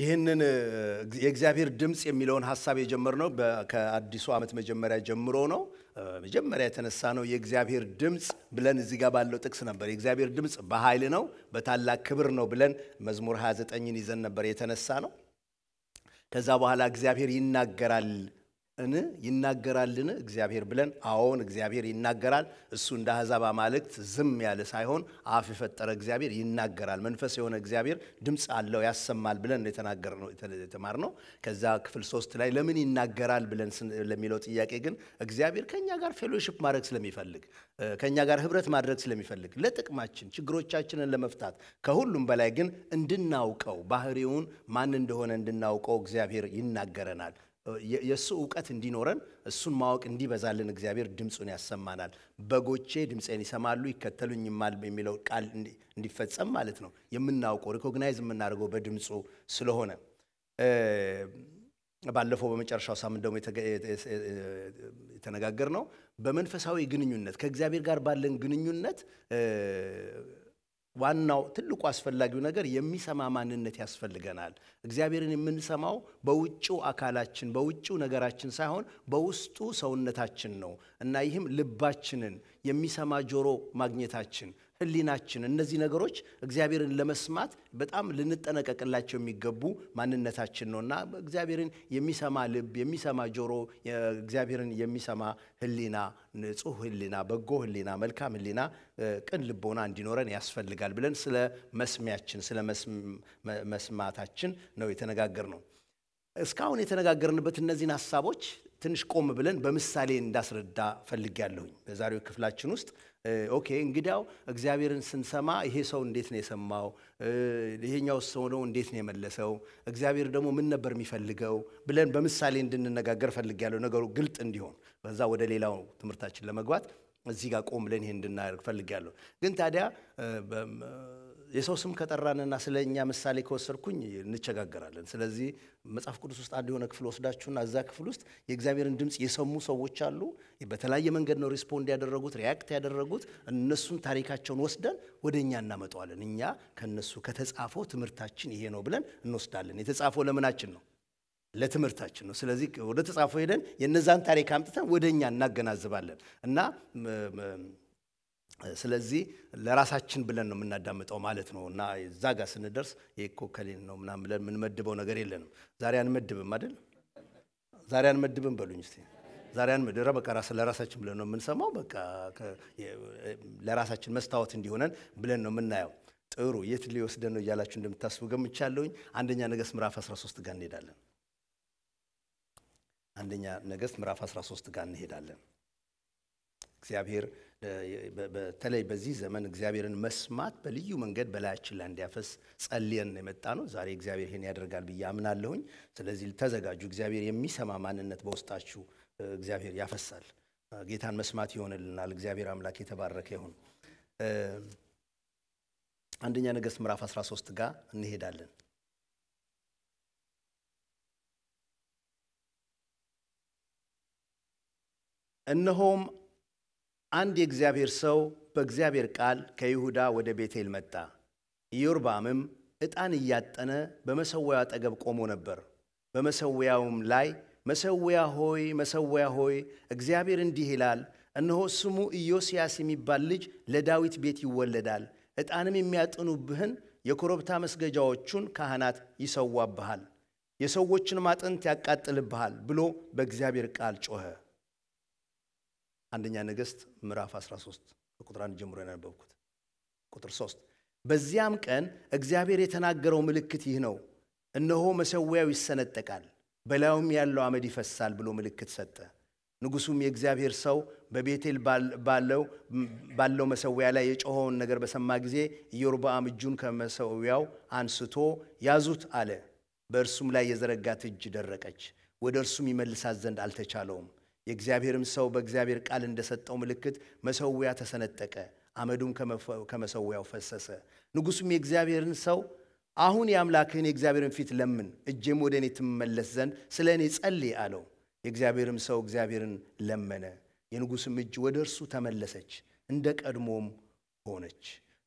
ይህንን የእግዚአብሔር ድምፅ የሚለውን ሀሳብ የጀመርነው ከአዲሱ ዓመት መጀመሪያ ጀምሮ ነው። መጀመሪያ የተነሳ ነው የእግዚአብሔር ድምፅ ብለን እዚህ ጋር ባለው ጥቅስ ነበር። የእግዚአብሔር ድምፅ በኃይል ነው፣ በታላቅ ክብር ነው ብለን መዝሙር 29ን ይዘን ነበር የተነሳ ነው። ከዛ በኋላ እግዚአብሔር ይናገራል እን ይናገራልን እግዚአብሔር ብለን አዎን እግዚአብሔር ይናገራል። እሱ እንደ አሕዛብ አማልክት ዝም ያለ ሳይሆን አፍ የፈጠረ እግዚአብሔር ይናገራል። መንፈስ የሆነ እግዚአብሔር ድምፅ አለው ያሰማል ብለን ነው። ከዛ ክፍል ሶስት ላይ ለምን ይናገራል ብለን ለሚለው ጥያቄ ግን እግዚአብሔር ከእኛ ጋር ፌሎሺፕ ማድረግ ስለሚፈልግ ከእኛ ጋር ህብረት ማድረግ ስለሚፈልግ ለጥቅማችን ችግሮቻችንን ለመፍታት ከሁሉም በላይ ግን እንድናውቀው ባህሪውን ማን እንደሆነ እንድናውቀው እግዚአብሔር ይናገረናል። የእሱ እውቀት እንዲኖረን እሱን ማወቅ እንዲበዛልን እግዚአብሔር ድምፁን ያሰማናል። በጎቼ ድምፄን ይሰማሉ ይከተሉኝማል የሚለው ቃል እንዲፈጸም ማለት ነው። የምናውቀው ሪኮግናይዝ የምናደርገው በድምፁ ስለሆነ ባለፈው በመጨረሻው ሳምንት ደግሞ የተነጋገር ነው በመንፈሳዊ ግንኙነት ከእግዚአብሔር ጋር ባለን ግንኙነት ዋናው ትልቁ አስፈላጊው ነገር የሚሰማ ማንነት ያስፈልገናል። እግዚአብሔርን የምንሰማው በውጭው አካላችን በውጭው ነገራችን ሳይሆን በውስጡ ሰውነታችን ነው እና ይህም ልባችንን የሚሰማ ጆሮ ማግኘታችን ህሊናችን እነዚህ ነገሮች እግዚአብሔርን ለመስማት በጣም ልንጠነቀቅላቸው የሚገቡ ማንነታችን ነው እና እግዚአብሔርን የሚሰማ ልብ፣ የሚሰማ ጆሮ፣ እግዚአብሔርን የሚሰማ ህሊና፣ ንጹህ ህሊና፣ በጎ ህሊና፣ መልካም ህሊና፣ ቅን ልቦና እንዲኖረን ያስፈልጋል ብለን ስለ መስሚያችን ስለ መስማታችን ነው የተነጋገር ነው። እስካሁን የተነጋገርንበት እነዚህን ሀሳቦች ትንሽ ቆም ብለን በምሳሌ እንዳስረዳ ያለሁኝ በዛሬው ክፍላችን ውስጥ ኦኬ እንግዲያው እግዚአብሔርን ስንሰማ ይሄ ሰው እንዴት ነው የሰማው? ይሄኛው ሰው ነው እንዴት ነው የመለሰው? እግዚአብሔር ደግሞ ምን ነበር የሚፈልገው ብለን በምሳሌ እንድንነጋገር ፈልግ ያለው ነገሩ ግልጥ እንዲሆን በዛ ወደ ሌላው ትምህርታችን ለመግባት እዚህ ጋር ቆም ብለን ይሄ እንድናደርግ ፈልግ ያለው ግን ታዲያ የሰው ስም ከጠራንና ስለ እኛ ምሳሌ ከወሰድኩኝ እንቸጋገራለን። ስለዚህ መጽሐፍ ቅዱስ ውስጥ አንድ የሆነ ክፍል ወስዳችሁና እዛ ክፍል ውስጥ የእግዚአብሔርን ድምፅ የሰሙ ሰዎች አሉ። በተለያየ መንገድ ነው ሪስፖንድ ያደረጉት፣ ሪያክት ያደረጉት። እነሱን ታሪካቸውን ወስደን ወደ እኛ እናመጣዋለን። እኛ ከነሱ ከተጻፈው ትምህርታችን ይሄ ነው ብለን እንወስዳለን። የተጻፈው ለምናችን ነው? ለትምህርታችን ነው። ስለዚህ ወደ ተጻፈው ሄደን የነዛን ታሪክ አምጥተን ወደ እኛ እናገናዝባለን እና ስለዚህ ለራሳችን ብለን ነው የምናዳምጠው ማለት ነው። እና እዛ ጋር ስንደርስ የኮ ከሌን ነው ምናምን ብለን የምንመድበው ነገር የለንም። ዛሬ አንመድብም አይደል? ዛሬ አንመድብም በሉኝ እስኪ። ዛሬ አንመድረ በቃ ለራሳችን ብለን ነው የምንሰማው። በቃ ለራሳችን መስታወት እንዲሆነን ብለን ነው የምናየው። ጥሩ የት ሊወስደን ነው እያላችሁ እንደምታስቡ ገምቻለሁኝ። አንደኛ ነገስት ምዕራፍ 13 ጋር እንሄዳለን። አንደኛ ነገሥት ምዕራፍ 13 ጋር እንሄዳለን። እግዚአብሔር በተለይ በዚህ ዘመን እግዚአብሔርን መስማት በልዩ መንገድ በላያችን ላይ እንዲያፈስ ጸልየን የመጣ ነው። ዛሬ እግዚአብሔር ይህን ያደርጋል ብዬ አምናለሁኝ። ስለዚህ ተዘጋጁ። እግዚአብሔር የሚሰማ ማንነት በውስጣችሁ እግዚአብሔር ያፈሳል። ጌታን መስማት ይሆንልናል። እግዚአብሔር አምላክ የተባረከ ይሁን። አንደኛ ነገሥት ምዕራፍ 13 ጋር እንሄዳለን። እነሆም አንድ የእግዚአብሔር ሰው በእግዚአብሔር ቃል ከይሁዳ ወደ ቤቴል መጣ። ኢዮርባምም ዕጣን እያጠነ በመሠዊያው አጠገብ ቆሞ ነበር። በመሠዊያውም ላይ መሠዊያ ሆይ መሠዊያ ሆይ፣ እግዚአብሔር እንዲህ ይላል፣ እነሆ ስሙ ኢዮስያስ የሚባል ልጅ ለዳዊት ቤት ይወለዳል፣ ዕጣንም የሚያጥኑብህን የኮረብታ መስገጃዎቹን ካህናት ይሰዋብሃል፣ የሰዎችን አጥንት ያቃጥልብሃል ብሎ በእግዚአብሔር ቃል ጮኸ። አንደኛ ነገሥት ምዕራፍ 13 ከቁጥር 1 ጀምሮ ያነበብኩት። ቁጥር 3 በዚያም ቀን እግዚአብሔር የተናገረው ምልክት ይህ ነው፣ እነሆ መሰዊያው ይሰነጠቃል፣ በላዩም ያለው አመድ ይፈሳል ብሎ ምልክት ሰጠ። ንጉሱም የእግዚአብሔር ሰው በቤቴል ባለው ባለው መሰዊያ ላይ የጮኸውን ነገር በሰማ ጊዜ ኢዮርብዓም እጁን ከመሰውያው አንስቶ ያዙት አለ። በእርሱም ላይ የዘረጋት እጅ ደረቀች፣ ወደ እርሱም ይመልሳት ዘንድ አልተቻለውም። የእግዚአብሔርም ሰው በእግዚአብሔር ቃል እንደሰጠው ምልክት መሰዊያ ተሰነጠቀ፣ አመዱም ከመሰዊያው ፈሰሰ። ንጉሱም የእግዚአብሔርን ሰው አሁን የአምላክህን የእግዚአብሔርን ፊት ለምን፣ እጄም ወደ እኔ ትመለስ ዘንድ ስለ እኔ ጸልይ አለው። የእግዚአብሔርም ሰው እግዚአብሔርን ለመነ፣ የንጉሡም እጅ ወደ እርሱ ተመለሰች፣ እንደ ቀድሞም ሆነች።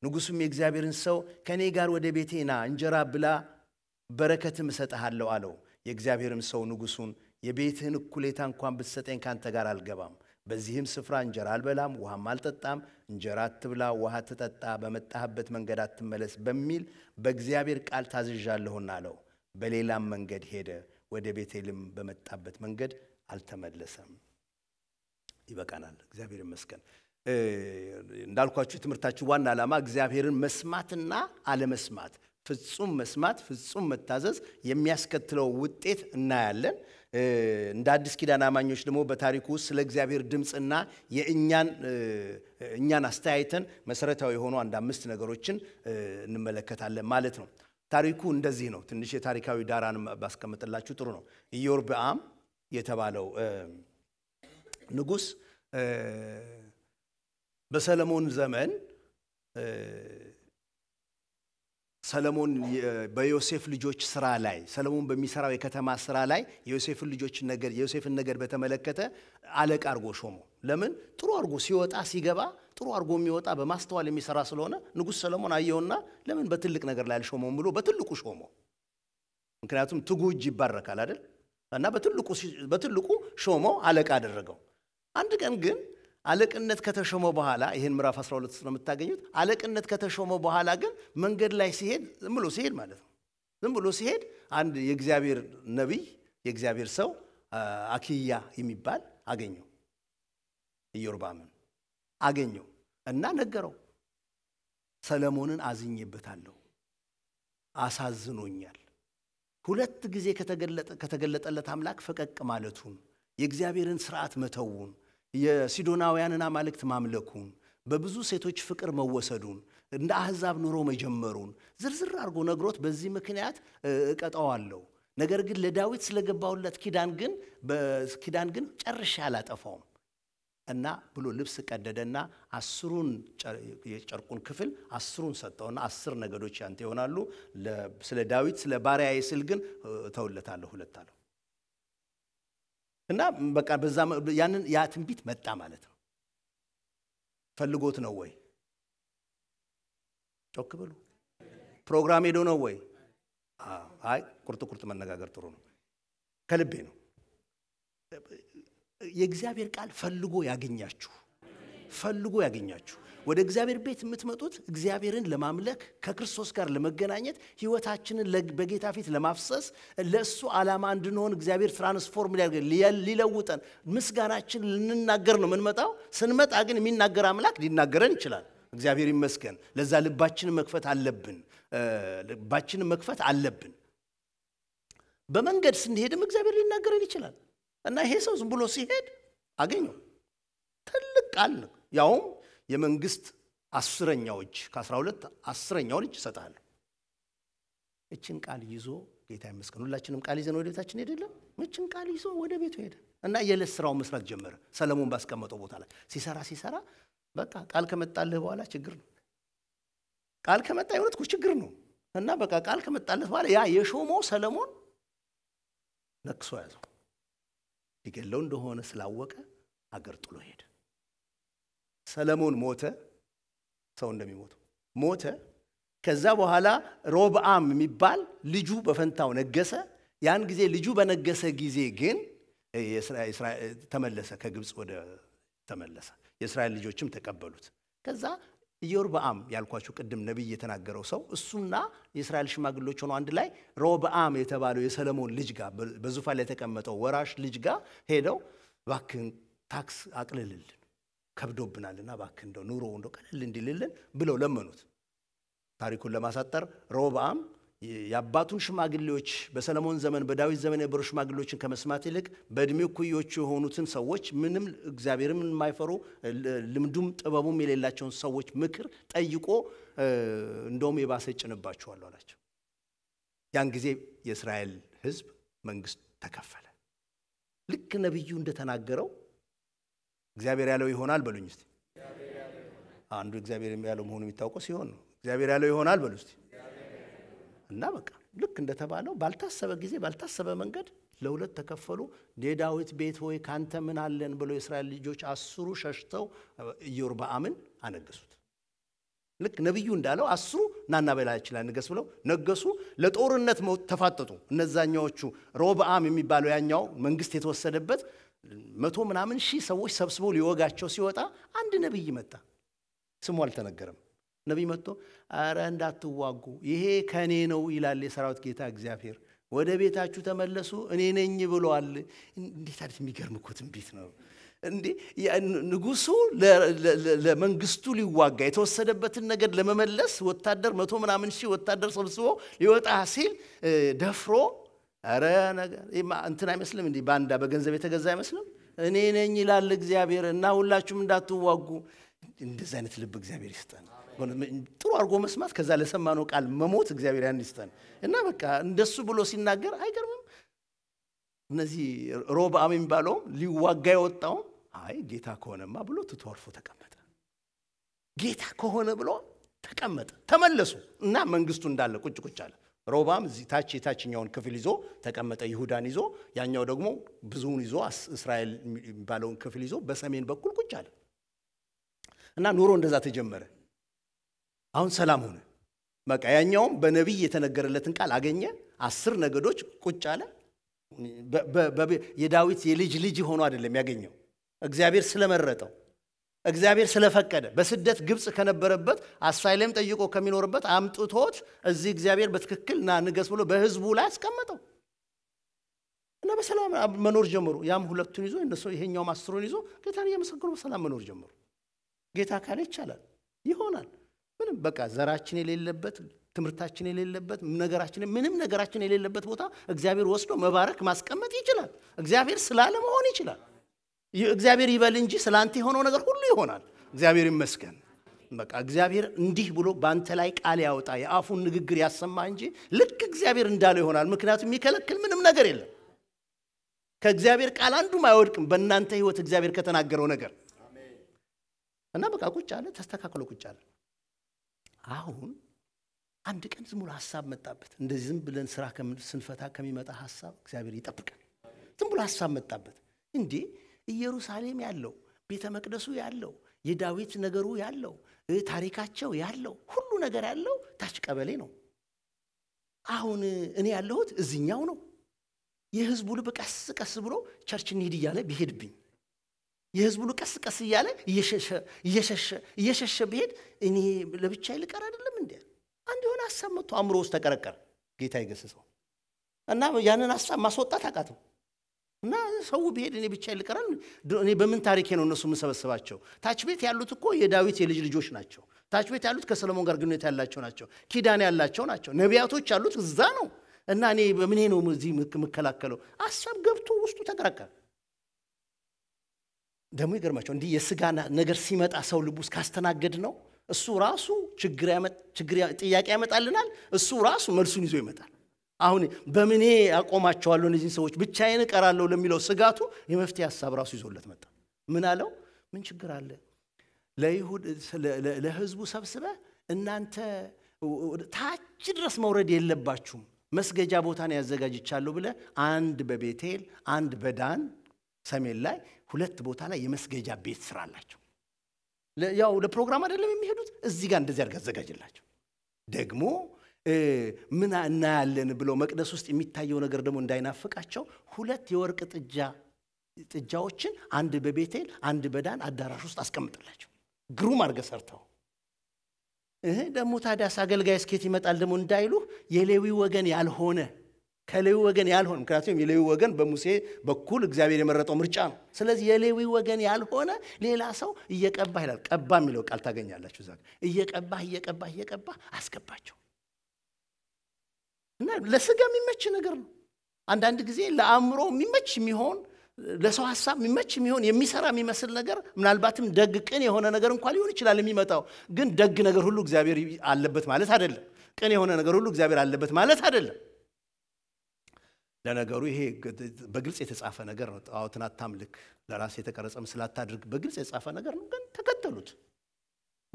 ንጉሡም የእግዚአብሔርን ሰው ከእኔ ጋር ወደ ቤቴ ና፣ እንጀራ ብላ፣ በረከትም እሰጥሃለሁ አለው። የእግዚአብሔርም ሰው ንጉሡን የቤትህን እኩሌታ እንኳን ብትሰጠኝ ካንተ ጋር አልገባም። በዚህም ስፍራ እንጀራ አልበላም፣ ውሃም አልጠጣም። እንጀራ አትብላ፣ ውሃ ትጠጣ፣ በመጣህበት መንገድ አትመለስ በሚል በእግዚአብሔር ቃል ታዝዣለሁና አለው። በሌላም መንገድ ሄደ፣ ወደ ቤቴልም በመጣበት መንገድ አልተመለሰም። ይበቃናል። እግዚአብሔር ይመስገን። እንዳልኳችሁ የትምህርታችሁ ዋና ዓላማ እግዚአብሔርን መስማትና አለመስማት፣ ፍጹም መስማት፣ ፍጹም መታዘዝ የሚያስከትለው ውጤት እናያለን። እንደ አዲስ ኪዳን አማኞች ደግሞ በታሪኩ ውስጥ ስለ እግዚአብሔር ድምፅና የእኛን እኛን አስተያየተን መሰረታዊ የሆኑ አንድ አምስት ነገሮችን እንመለከታለን ማለት ነው። ታሪኩ እንደዚህ ነው። ትንሽ የታሪካዊ ዳራን ባስቀምጥላችሁ ጥሩ ነው። ኢዮርብዓም የተባለው ንጉሥ በሰለሞን ዘመን ሰለሞን በዮሴፍ ልጆች ስራ ላይ ሰለሞን በሚሰራው የከተማ ስራ ላይ የዮሴፍን ልጆች ነገር የዮሴፍን ነገር በተመለከተ አለቃ አድርጎ ሾሞ ለምን ጥሩ አድርጎ ሲወጣ ሲገባ ጥሩ አድርጎ የሚወጣ በማስተዋል የሚሰራ ስለሆነ ንጉሥ ሰለሞን አየውና ለምን በትልቅ ነገር ላይ አልሾመውም ብሎ በትልቁ ሾሞ። ምክንያቱም ትጉ እጅ ይባረካል አይደል? እና በትልቁ ሾሞ አለቃ አደረገው። አንድ ቀን ግን አለቅነት ከተሾመ በኋላ ይህን ምዕራፍ 12 ነው የምታገኙት። አለቅነት ከተሾመ በኋላ ግን መንገድ ላይ ሲሄድ ዝም ብሎ ሲሄድ ማለት ነው ዝም ብሎ ሲሄድ አንድ የእግዚአብሔር ነቢይ የእግዚአብሔር ሰው አኪያ የሚባል አገኘው። ኢዮርባምን አገኘው እና ነገረው፣ ሰለሞንን አዝኜበታለሁ፣ አሳዝኖኛል። ሁለት ጊዜ ከተገለጠለት አምላክ ፈቀቅ ማለቱን የእግዚአብሔርን ስርዓት መተውን የሲዶናውያንን አማልክት ማምለኩን በብዙ ሴቶች ፍቅር መወሰዱን እንደ አህዛብ ኑሮ መጀመሩን ዝርዝር አድርጎ ነግሮት በዚህ ምክንያት እቀጠዋለሁ። ነገር ግን ለዳዊት ስለገባውለት ኪዳን ግን በኪዳን ግን ጨርሼ አላጠፋውም እና ብሎ ልብስ ቀደደና አስሩን የጨርቁን ክፍል አስሩን ሰጠውና አስር ነገዶች ያንተ ይሆናሉ። ስለ ዳዊት ስለ ባሪያዬ ስል ግን እተውለታለሁ ሁለት አለው። እና በቃ በዛ ያንን ያ ትንቢት መጣ ማለት ነው። ፈልጎት ነው ወይ? ጮክ ብሉ። ፕሮግራም ሄዶ ነው ወይ? አይ ቁርጥ ቁርጥ መነጋገር ጥሩ ነው። ከልቤ ነው። የእግዚአብሔር ቃል ፈልጎ ያገኛችሁ፣ ፈልጎ ያገኛችሁ። ወደ እግዚአብሔር ቤት የምትመጡት እግዚአብሔርን ለማምለክ ከክርስቶስ ጋር ለመገናኘት ህይወታችንን በጌታ ፊት ለማፍሰስ ለእሱ ዓላማ እንድንሆን እግዚአብሔር ትራንስፎርም ሊለውጠን ምስጋናችን ልንናገር ነው የምንመጣው። ስንመጣ ግን የሚናገር አምላክ ሊናገረን ይችላል። እግዚአብሔር ይመስገን። ለዛ ልባችንን መክፈት አለብን። ልባችንን መክፈት አለብን። በመንገድ ስንሄድም እግዚአብሔር ሊናገረን ይችላል እና ይሄ ሰው ዝም ብሎ ሲሄድ አገኘው። ትልቅ ቃል ነው ያውም የመንግስት አስረኛዎች ከ ከአስራ ሁለት አስረኛውን እጅ ይሰጣል። እችን ቃል ይዞ ጌታ ይመስገን። ሁላችንም ቃል ይዘን ወደ ቤታችን ሄደለም። እችን ቃል ይዞ ወደ ቤቱ ሄደ እና የዕለት ስራውን መስራት ጀመረ። ሰለሞን ባስቀመጠው ቦታ ላይ ሲሰራ ሲሰራ በቃ ቃል ከመጣልህ በኋላ ችግር ነው። ቃል ከመጣ የእውነት እኮ ችግር ነው እና በቃ ቃል ከመጣልህ በኋላ ያ የሾመው ሰለሞን ነክሶ ያዘው። ሊገለው እንደሆነ ስላወቀ አገር ጥሎ ሄደ። ሰለሞን ሞተ፣ ሰው እንደሚሞተው ሞተ። ከዛ በኋላ ሮብአም የሚባል ልጁ በፈንታው ነገሰ። ያን ጊዜ ልጁ በነገሰ ጊዜ ግን ተመለሰ፣ ከግብፅ ወደ ተመለሰ። የእስራኤል ልጆችም ተቀበሉት። ከዛ ኢዮርብአም ያልኳቸው ቅድም ነቢይ የተናገረው ሰው እሱና የእስራኤል ሽማግሎች ሆኖ አንድ ላይ ሮብአም የተባለው የሰለሞን ልጅ ጋር በዙፋን ላይ የተቀመጠው ወራሽ ልጅ ጋር ሄደው እባክህን ታክስ አቅልልልን ከብዶብናልና እባክህ እንደው ኑሮ እንደው ቀለል እንዲልልን ብለው ለመኑት። ታሪኩን ለማሳጠር ሮብዓም የአባቱን ሽማግሌዎች በሰለሞን ዘመን በዳዊት ዘመን የነበሩ ሽማግሌዎችን ከመስማት ይልቅ በእድሜ ኩዮቹ የሆኑትን ሰዎች ምንም እግዚአብሔርም የማይፈሩ ልምዱም ጥበቡም የሌላቸውን ሰዎች ምክር ጠይቆ እንደውም የባሰ ይጭንባችኋል አላቸው። ያን ጊዜ የእስራኤል ሕዝብ መንግስት ተከፈለ። ልክ ነቢዩ እንደተናገረው እግዚአብሔር ያለው ይሆናል በሉኝ እስቲ። አንዱ እግዚአብሔር ያለው መሆኑ የሚታወቀው ሲሆን ነው። እግዚአብሔር ያለው ይሆናል በሉ እስቲ። እና በቃ ልክ እንደተባለው ባልታሰበ ጊዜ ባልታሰበ መንገድ ለሁለት ተከፈሉ። የዳዊት ቤት ሆይ ካንተ ምን አለን ብለው የእስራኤል ልጆች አስሩ ሸሽተው ኢዮርብዓምን አነገሱት። ልክ ነቢዩ እንዳለው አስሩ ናና በላያችን ላይ ንገስ ብለው ነገሱ። ለጦርነት ተፋጠጡ። እነዛኛዎቹ ሮብዓም የሚባለው ያኛው መንግስት የተወሰደበት መቶ ምናምን ሺህ ሰዎች ሰብስበው ሊወጋቸው ሲወጣ አንድ ነቢይ መጣ። ስሙ አልተነገረም። ነቢይ መጥቶ አረ እንዳትዋጉ ይሄ ከእኔ ነው ይላል የሰራዊት ጌታ እግዚአብሔር፣ ወደ ቤታችሁ ተመለሱ እኔ ነኝ ብሏል። እንዴት አይነት የሚገርም እኮ ትንቢት ነው! እንዴ ንጉሱ ለመንግስቱ ሊዋጋ የተወሰደበትን ነገር ለመመለስ ወታደር መቶ ምናምን ሺህ ወታደር ሰብስቦ ሊወጣ ሲል ደፍሮ ኧረ ነገር እንትን አይመስልም እንዲህ ባንዳ በገንዘብ የተገዛ አይመስልም። እኔ ነኝ ይላል እግዚአብሔር እና ሁላችሁም እንዳትዋጉ። እንደዚህ አይነት ልብ እግዚአብሔር ይስጠን። ጥሩ አድርጎ መስማት፣ ከዛ ለሰማነው ቃል መሞት እግዚአብሔር ያን ይስጠን እና በቃ እንደሱ ብሎ ሲናገር አይገርምም። እነዚህ ሮብአም የሚባለውም ሊዋጋ የወጣውም አይ ጌታ ከሆነማ ብሎ ትቶ አርፎ ተቀመጠ። ጌታ ከሆነ ብሎ ተቀመጠ። ተመለሱ እና መንግስቱ እንዳለ ቁጭ ቁጭ አለ። ሮባም ታች የታችኛውን ክፍል ይዞ ተቀመጠ፣ ይሁዳን ይዞ። ያኛው ደግሞ ብዙውን ይዞ እስራኤል የሚባለውን ክፍል ይዞ በሰሜን በኩል ቁጭ አለ እና ኑሮ እንደዛ ተጀመረ። አሁን ሰላም ሆነ። በቃ ያኛውም በነቢይ የተነገረለትን ቃል አገኘ። አስር ነገዶች ቁጭ አለ። የዳዊት የልጅ ልጅ ሆኖ አይደለም ያገኘው፣ እግዚአብሔር ስለመረጠው እግዚአብሔር ስለፈቀደ በስደት ግብፅ ከነበረበት አሳይለም ጠይቆ ከሚኖርበት አምጥቶት እዚህ እግዚአብሔር በትክክል ና ንገስ ብሎ በህዝቡ ላይ አስቀመጠው እና በሰላም መኖር ጀምሩ። ያም ሁለቱን ይዞ እነሱ ይሄኛው አስሩን ይዞ ጌታን እያመሰገኑ በሰላም መኖር ጀምሩ። ጌታ ካለ ይቻላል፣ ይሆናል። ምንም በቃ ዘራችን የሌለበት ትምህርታችን የሌለበት ነገራችን ምንም ነገራችን የሌለበት ቦታ እግዚአብሔር ወስዶ መባረክ ማስቀመጥ ይችላል። እግዚአብሔር ስላለ መሆን ይችላል። እግዚአብሔር ይበል እንጂ ስላንተ የሆነው ነገር ሁሉ ይሆናል። እግዚአብሔር ይመስገን። በቃ እግዚአብሔር እንዲህ ብሎ በአንተ ላይ ቃል ያወጣ የአፉን ንግግር ያሰማ እንጂ ልክ እግዚአብሔር እንዳለው ይሆናል። ምክንያቱም የሚከለክል ምንም ነገር የለም። ከእግዚአብሔር ቃል አንዱም አይወድቅም በእናንተ ህይወት እግዚአብሔር ከተናገረው ነገር እና በቃ ቁጭ አለ፣ ተስተካክሎ ቁጭ አለ። አሁን አንድ ቀን ዝም ብሎ ሀሳብ መጣበት። እንደዚህ ዝም ብለን ስራ ስንፈታ ከሚመጣ ሀሳብ እግዚአብሔር ይጠብቀን። ዝም ብሎ ሀሳብ መጣበት። እንዴ ኢየሩሳሌም ያለው ቤተ መቅደሱ ያለው የዳዊት ነገሩ ያለው ታሪካቸው ያለው ሁሉ ነገር ያለው ታች ቀበሌ ነው። አሁን እኔ ያለሁት እዚኛው ነው። የህዝቡ ልብ ቀስ ቀስ ብሎ ቸርች እንሂድ እያለ ቢሄድብኝ የህዝቡ ልብ ቀስ ቀስ እያለ እየሸሸ ብሄድ እኔ ለብቻ ይልቀር አይደለም እንዲ አንድ የሆነ ሀሳብ መጥቶ አእምሮ ውስጥ ተቀረቀረ ጌታ የገሰሰው እና ያንን ሀሳብ ማስወጣት አቃተው። እና ሰው ብሄድ እኔ ብቻ ይልቀራል። እኔ በምን ታሪኬ ነው እነሱ የምሰበስባቸው? ታች ቤት ያሉት እኮ የዳዊት የልጅ ልጆች ናቸው። ታች ቤት ያሉት ከሰለሞን ጋር ግንኙነት ያላቸው ናቸው። ኪዳን ያላቸው ናቸው። ነቢያቶች ያሉት እዛ ነው። እና እኔ በምን ነው እዚህ የምከላከለው? አሳብ ገብቶ ውስጡ ተቀረቀረ። ደግሞ ይገርማቸው እንዲህ የስጋ ነገር ሲመጣ ሰው ልብ ውስጥ ካስተናገድ ነው እሱ ራሱ ችግር ጥያቄ ያመጣልናል። እሱ ራሱ መልሱን ይዞ ይመጣል። አሁን በምኔ ያቆማቸዋለሁ እነዚህን ሰዎች ብቻዬን እቀራለሁ ለሚለው ስጋቱ የመፍትሄ ሀሳብ ራሱ ይዞለት መጣ። ምን አለው? ምን ችግር አለ? ለህዝቡ ሰብስበ እናንተ ታች ድረስ መውረድ የለባችሁም መስገጃ ቦታን ያዘጋጅቻለሁ ብለ አንድ በቤቴል አንድ በዳን ሰሜን ላይ ሁለት ቦታ ላይ የመስገጃ ቤት ስራ አላቸው። ያው ለፕሮግራም አይደለም የሚሄዱት። እዚህ ጋር እንደዚህ አድርግ አዘጋጅላቸው ደግሞ ምን እናያለን ብለው መቅደስ ውስጥ የሚታየው ነገር ደግሞ እንዳይናፍቃቸው ሁለት የወርቅ ጥጃ ጥጃዎችን አንድ በቤቴል አንድ በዳን አዳራሽ ውስጥ አስቀምጥላቸው ግሩም አድርገ ሰርተው ይህ ደግሞ ታዲያስ አገልጋይ እስኬት ይመጣል ደግሞ እንዳይሉ የሌዊ ወገን ያልሆነ ከሌዊ ወገን ያልሆነ ምክንያቱም የሌዊ ወገን በሙሴ በኩል እግዚአብሔር የመረጠው ምርጫ ነው ስለዚህ የሌዊ ወገን ያልሆነ ሌላ ሰው እየቀባህ ይላል ቀባ የሚለው ቃል ታገኛላችሁ እዛ እየቀባህ እየቀባህ እየቀባህ አስገባቸው እና ለስጋ የሚመች ነገር ነው። አንዳንድ ጊዜ ለአእምሮ የሚመች የሚሆን ለሰው ሀሳብ የሚመች የሚሆን የሚሰራ የሚመስል ነገር ምናልባትም ደግ ቅን የሆነ ነገር እንኳ ሊሆን ይችላል የሚመጣው። ግን ደግ ነገር ሁሉ እግዚአብሔር አለበት ማለት አይደለም። ቅን የሆነ ነገር ሁሉ እግዚአብሔር አለበት ማለት አይደለም። ለነገሩ ይሄ በግልጽ የተጻፈ ነገር ነው። ጣዖትን አታምልክ፣ ለራስ የተቀረጸ ምስል አታድርግ፣ በግልጽ የተጻፈ ነገር ነው። ግን ተከተሉት።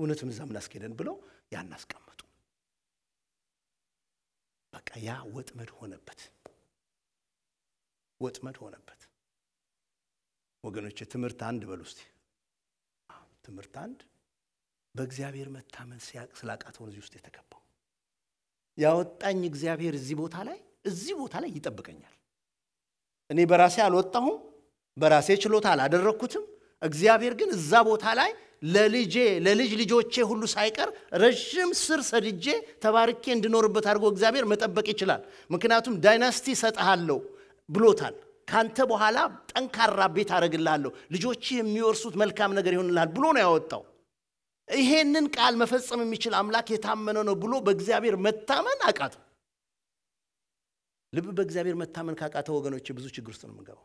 እውነትም እዛ ምን አስኬደን ብለው ያን በቃ ያ ወጥመድ ሆነበት ወጥመድ ሆነበት ወገኖች ትምህርት አንድ በል ውስጥ ትምህርት አንድ በእግዚአብሔር መታመን ስላቃተውን እዚህ ውስጥ የተገባው ያወጣኝ እግዚአብሔር እዚህ ቦታ ላይ እዚህ ቦታ ላይ ይጠብቀኛል እኔ በራሴ አልወጣሁም በራሴ ችሎታ አላደረግኩትም እግዚአብሔር ግን እዛ ቦታ ላይ ለልጄ ለልጅ ልጆቼ ሁሉ ሳይቀር ረዥም ስር ሰድጄ ተባርኬ እንድኖርበት አድርጎ እግዚአብሔር መጠበቅ ይችላል። ምክንያቱም ዳይናስቲ ሰጠሃለሁ ብሎታል። ካንተ በኋላ ጠንካራ ቤት አደረግልሃለሁ፣ ልጆች የሚወርሱት መልካም ነገር ይሆንልሃል ብሎ ነው ያወጣው። ይሄንን ቃል መፈጸም የሚችል አምላክ የታመነ ነው ብሎ በእግዚአብሔር መታመን አቃተው። ልብ በእግዚአብሔር መታመን ካቃተው ወገኖች ብዙ ችግር ውስጥ ነው የምንገባው።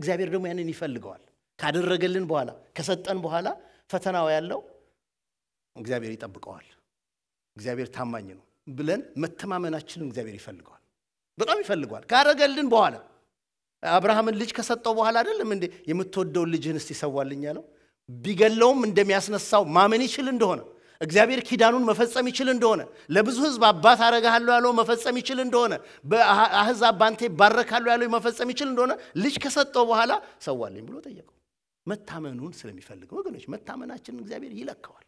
እግዚአብሔር ደግሞ ያንን ይፈልገዋል። ካደረገልን በኋላ ከሰጠን በኋላ ፈተናው ያለው እግዚአብሔር ይጠብቀዋል፣ እግዚአብሔር ታማኝ ነው ብለን መተማመናችንን እግዚአብሔር ይፈልገዋል። በጣም ይፈልገዋል። ካደረገልን በኋላ አብርሃምን ልጅ ከሰጠው በኋላ አይደለም እንዴ የምትወደውን ልጅህን እስቲ ይሰዋልኝ ያለው? ቢገለውም እንደሚያስነሳው ማመን ይችል እንደሆነ እግዚአብሔር ኪዳኑን መፈጸም ይችል እንደሆነ ለብዙ ህዝብ አባት አረጋሃለሁ ያለው መፈጸም ይችል እንደሆነ በአህዛብ ባንቴ ባረካለሁ ያለው መፈጸም ይችል እንደሆነ ልጅ ከሰጠው በኋላ ሰዋልኝ ብሎ ጠየቀው። መታመኑን ስለሚፈልገው ወገኖች መታመናችንን እግዚአብሔር ይለካዋል።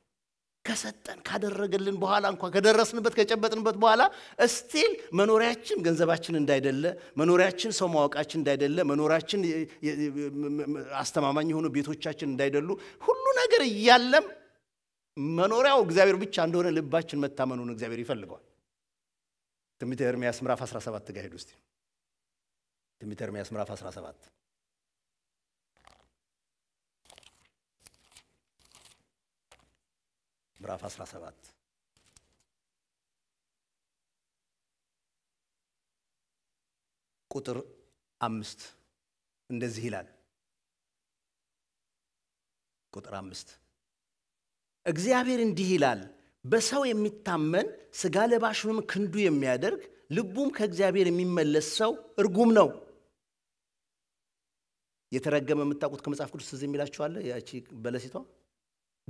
ከሰጠን ካደረገልን በኋላ እንኳ ከደረስንበት ከጨበጥንበት በኋላ እስቲል መኖሪያችን ገንዘባችን እንዳይደለ፣ መኖሪያችን ሰው ማወቃችን እንዳይደለ፣ መኖሪያችን አስተማማኝ የሆኑ ቤቶቻችን እንዳይደሉ፣ ሁሉ ነገር እያለም መኖሪያው እግዚአብሔር ብቻ እንደሆነ ልባችን መታመኑን እግዚአብሔር ይፈልገዋል። ትንቢተ ኤርሚያስ ምራፍ 17 ጋሄድ ውስጥ ትንቢተ ኤርምያስ 17 ምዕራፍ 17 ቁጥር አምስት እንደዚህ ይላል። ቁጥር አምስት እግዚአብሔር እንዲህ ይላል፣ በሰው የሚታመን ስጋ ለባሹንም ክንዱ የሚያደርግ ልቡም ከእግዚአብሔር የሚመለስ ሰው እርጉም ነው። የተረገመ የምታውቁት ከመጽሐፍ ቅዱስ እዚህ የሚላችኋለ ያቺ በለሲቷ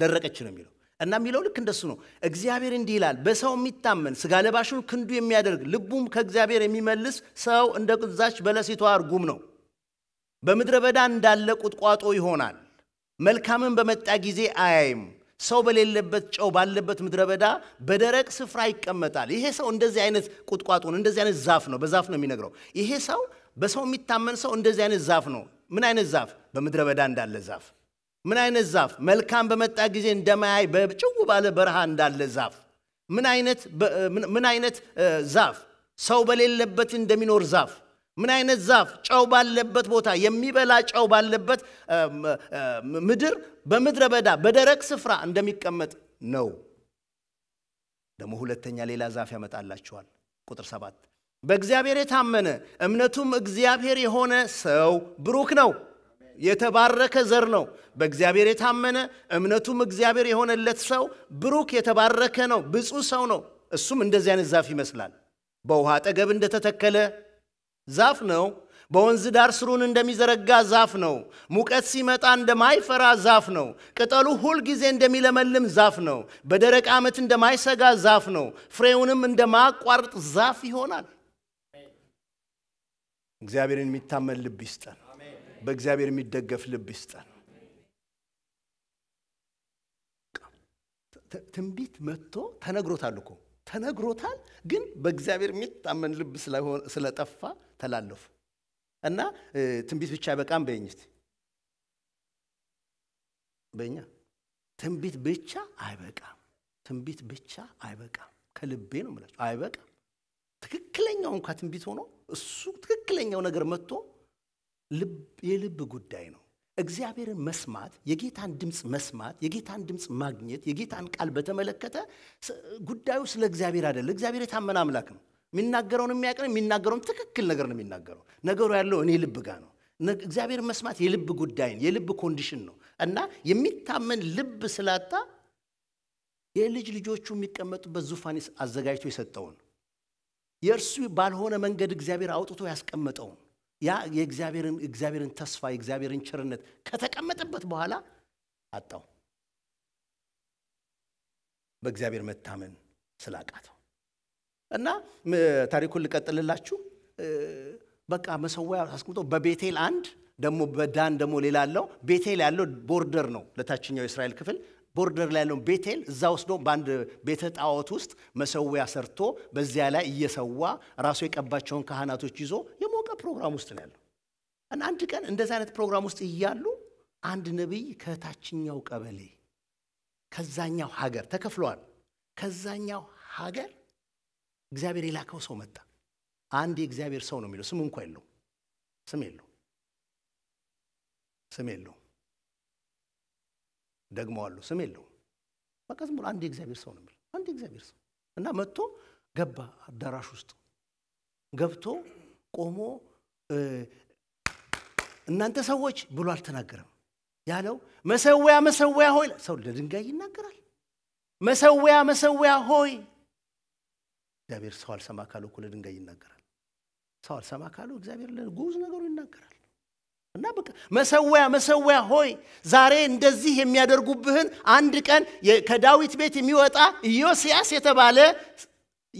ደረቀች ነው የሚለው እና የሚለው ልክ እንደሱ ነው። እግዚአብሔር እንዲህ ይላል፣ በሰው የሚታመን ስጋ ለባሹን ክንዱ የሚያደርግ ልቡም ከእግዚአብሔር የሚመልስ ሰው እንደ ዛች በለሲቷ እርጉም ነው። በምድረ በዳ እንዳለ ቁጥቋጦ ይሆናል። መልካምን በመጣ ጊዜ አያይም። ሰው በሌለበት ጨው ባለበት ምድረ በዳ በደረቅ ስፍራ ይቀመጣል። ይሄ ሰው እንደዚህ አይነት ቁጥቋጦ ነው፣ እንደዚህ አይነት ዛፍ ነው፣ በዛፍ ነው የሚነግረው። ይሄ ሰው በሰው የሚታመን ሰው እንደዚህ አይነት ዛፍ ነው። ምን አይነት ዛፍ? በምድረ በዳ እንዳለ ዛፍ ምን አይነት ዛፍ መልካም በመጣ ጊዜ እንደማያይ በጭው ባለ በረሃ እንዳለ ዛፍ ምን አይነት ዛፍ ሰው በሌለበት እንደሚኖር ዛፍ ምን አይነት ዛፍ ጨው ባለበት ቦታ የሚበላ ጨው ባለበት ምድር በምድረ በዳ በደረቅ ስፍራ እንደሚቀመጥ ነው ደግሞ ሁለተኛ ሌላ ዛፍ ያመጣላቸዋል ቁጥር ሰባት በእግዚአብሔር የታመነ እምነቱም እግዚአብሔር የሆነ ሰው ብሩክ ነው የተባረከ ዘር ነው። በእግዚአብሔር የታመነ እምነቱም እግዚአብሔር የሆነለት ሰው ብሩክ የተባረከ ነው፣ ብፁህ ሰው ነው። እሱም እንደዚህ አይነት ዛፍ ይመስላል። በውሃ አጠገብ እንደተተከለ ዛፍ ነው። በወንዝ ዳር ስሩን እንደሚዘረጋ ዛፍ ነው። ሙቀት ሲመጣ እንደማይፈራ ዛፍ ነው። ቅጠሉ ሁል ጊዜ እንደሚለመልም ዛፍ ነው። በደረቅ ዓመት እንደማይሰጋ ዛፍ ነው። ፍሬውንም እንደማያቋርጥ ዛፍ ይሆናል። እግዚአብሔርን የሚታመን ልብ ይስጠን። በእግዚአብሔር የሚደገፍ ልብ ይስጠን። ትንቢት መጥቶ ተነግሮታል እኮ ተነግሮታል፣ ግን በእግዚአብሔር የሚታመን ልብ ስለጠፋ ተላለፉ እና ትንቢት ብቻ በቃም በኝት በኛ ትንቢት ብቻ አይበቃም። ትንቢት ብቻ አይበቃም። ከልቤ ነው የምላችሁ አይበቃም። ትክክለኛው እንኳ ትንቢት ሆኖ እሱ ትክክለኛው ነገር መጥቶ የልብ ጉዳይ ነው። እግዚአብሔርን መስማት፣ የጌታን ድምፅ መስማት፣ የጌታን ድምፅ ማግኘት፣ የጌታን ቃል በተመለከተ ጉዳዩ ስለ እግዚአብሔር አይደለም። እግዚአብሔር የታመነ አምላክ ነው። የሚናገረውን የሚያውቅ ነው። የሚናገረውን ትክክል ነገር ነው የሚናገረው። ነገሩ ያለው እኔ ልብ ጋር ነው። እግዚአብሔር መስማት የልብ ጉዳይ ነው፣ የልብ ኮንዲሽን ነው እና የሚታመን ልብ ስላጣ የልጅ ልጆቹ የሚቀመጡበት ዙፋን አዘጋጅቶ የሰጠውን የእርሱ ባልሆነ መንገድ እግዚአብሔር አውጥቶ ያስቀመጠውን ያ የእግዚአብሔርን እግዚአብሔርን ተስፋ የእግዚአብሔርን ቸርነት ከተቀመጠበት በኋላ አጣው በእግዚአብሔር መታመን ስላቃተው እና ታሪኩን ልቀጥልላችሁ በቃ መሰዋያ አስቀምጦ በቤቴል አንድ ደግሞ በዳን ደግሞ ሌላ አለው ቤቴል ያለው ቦርደር ነው ለታችኛው የእስራኤል ክፍል ቦርደር ላይ ያለውን ቤቴል እዛ ወስዶ በአንድ ቤተ ጣዖት ውስጥ መሰዊያ ሰርቶ በዚያ ላይ እየሰዋ ራሱ የቀባቸውን ካህናቶች ይዞ የሞቀ ፕሮግራም ውስጥ ነው ያለው። አንድ ቀን እንደዚህ አይነት ፕሮግራም ውስጥ እያሉ አንድ ነቢይ ከታችኛው ቀበሌ ከዛኛው ሀገር ተከፍለዋል። ከዛኛው ሀገር እግዚአብሔር የላከው ሰው መጣ። አንድ የእግዚአብሔር ሰው ነው የሚለው ስም እንኳ የለው ስም የለው ስም የለው ደግሞ አሉ ስም የለውም። በቃ ዝም ብሎ አንድ እግዚአብሔር ሰው ነው የሚለው አንድ እግዚአብሔር ሰው እና መጥቶ ገባ አዳራሽ ውስጥ ገብቶ ቆሞ እናንተ ሰዎች ብሎ አልተናገረም። ያለው መሰዊያ መሰዊያ ሆይ ሰው ለድንጋይ ይናገራል። መሰዊያ መሰዊያ ሆይ እግዚአብሔር ሰው አልሰማ ካለው እኮ ለድንጋይ ይናገራል። ሰው አልሰማ ካለው እግዚአብሔር ለጉዝ ነገሩ ይናገራል። እና በቃ መሰወያ መሰወያ ሆይ ዛሬ እንደዚህ የሚያደርጉብህን አንድ ቀን ከዳዊት ቤት የሚወጣ ኢዮስያስ የተባለ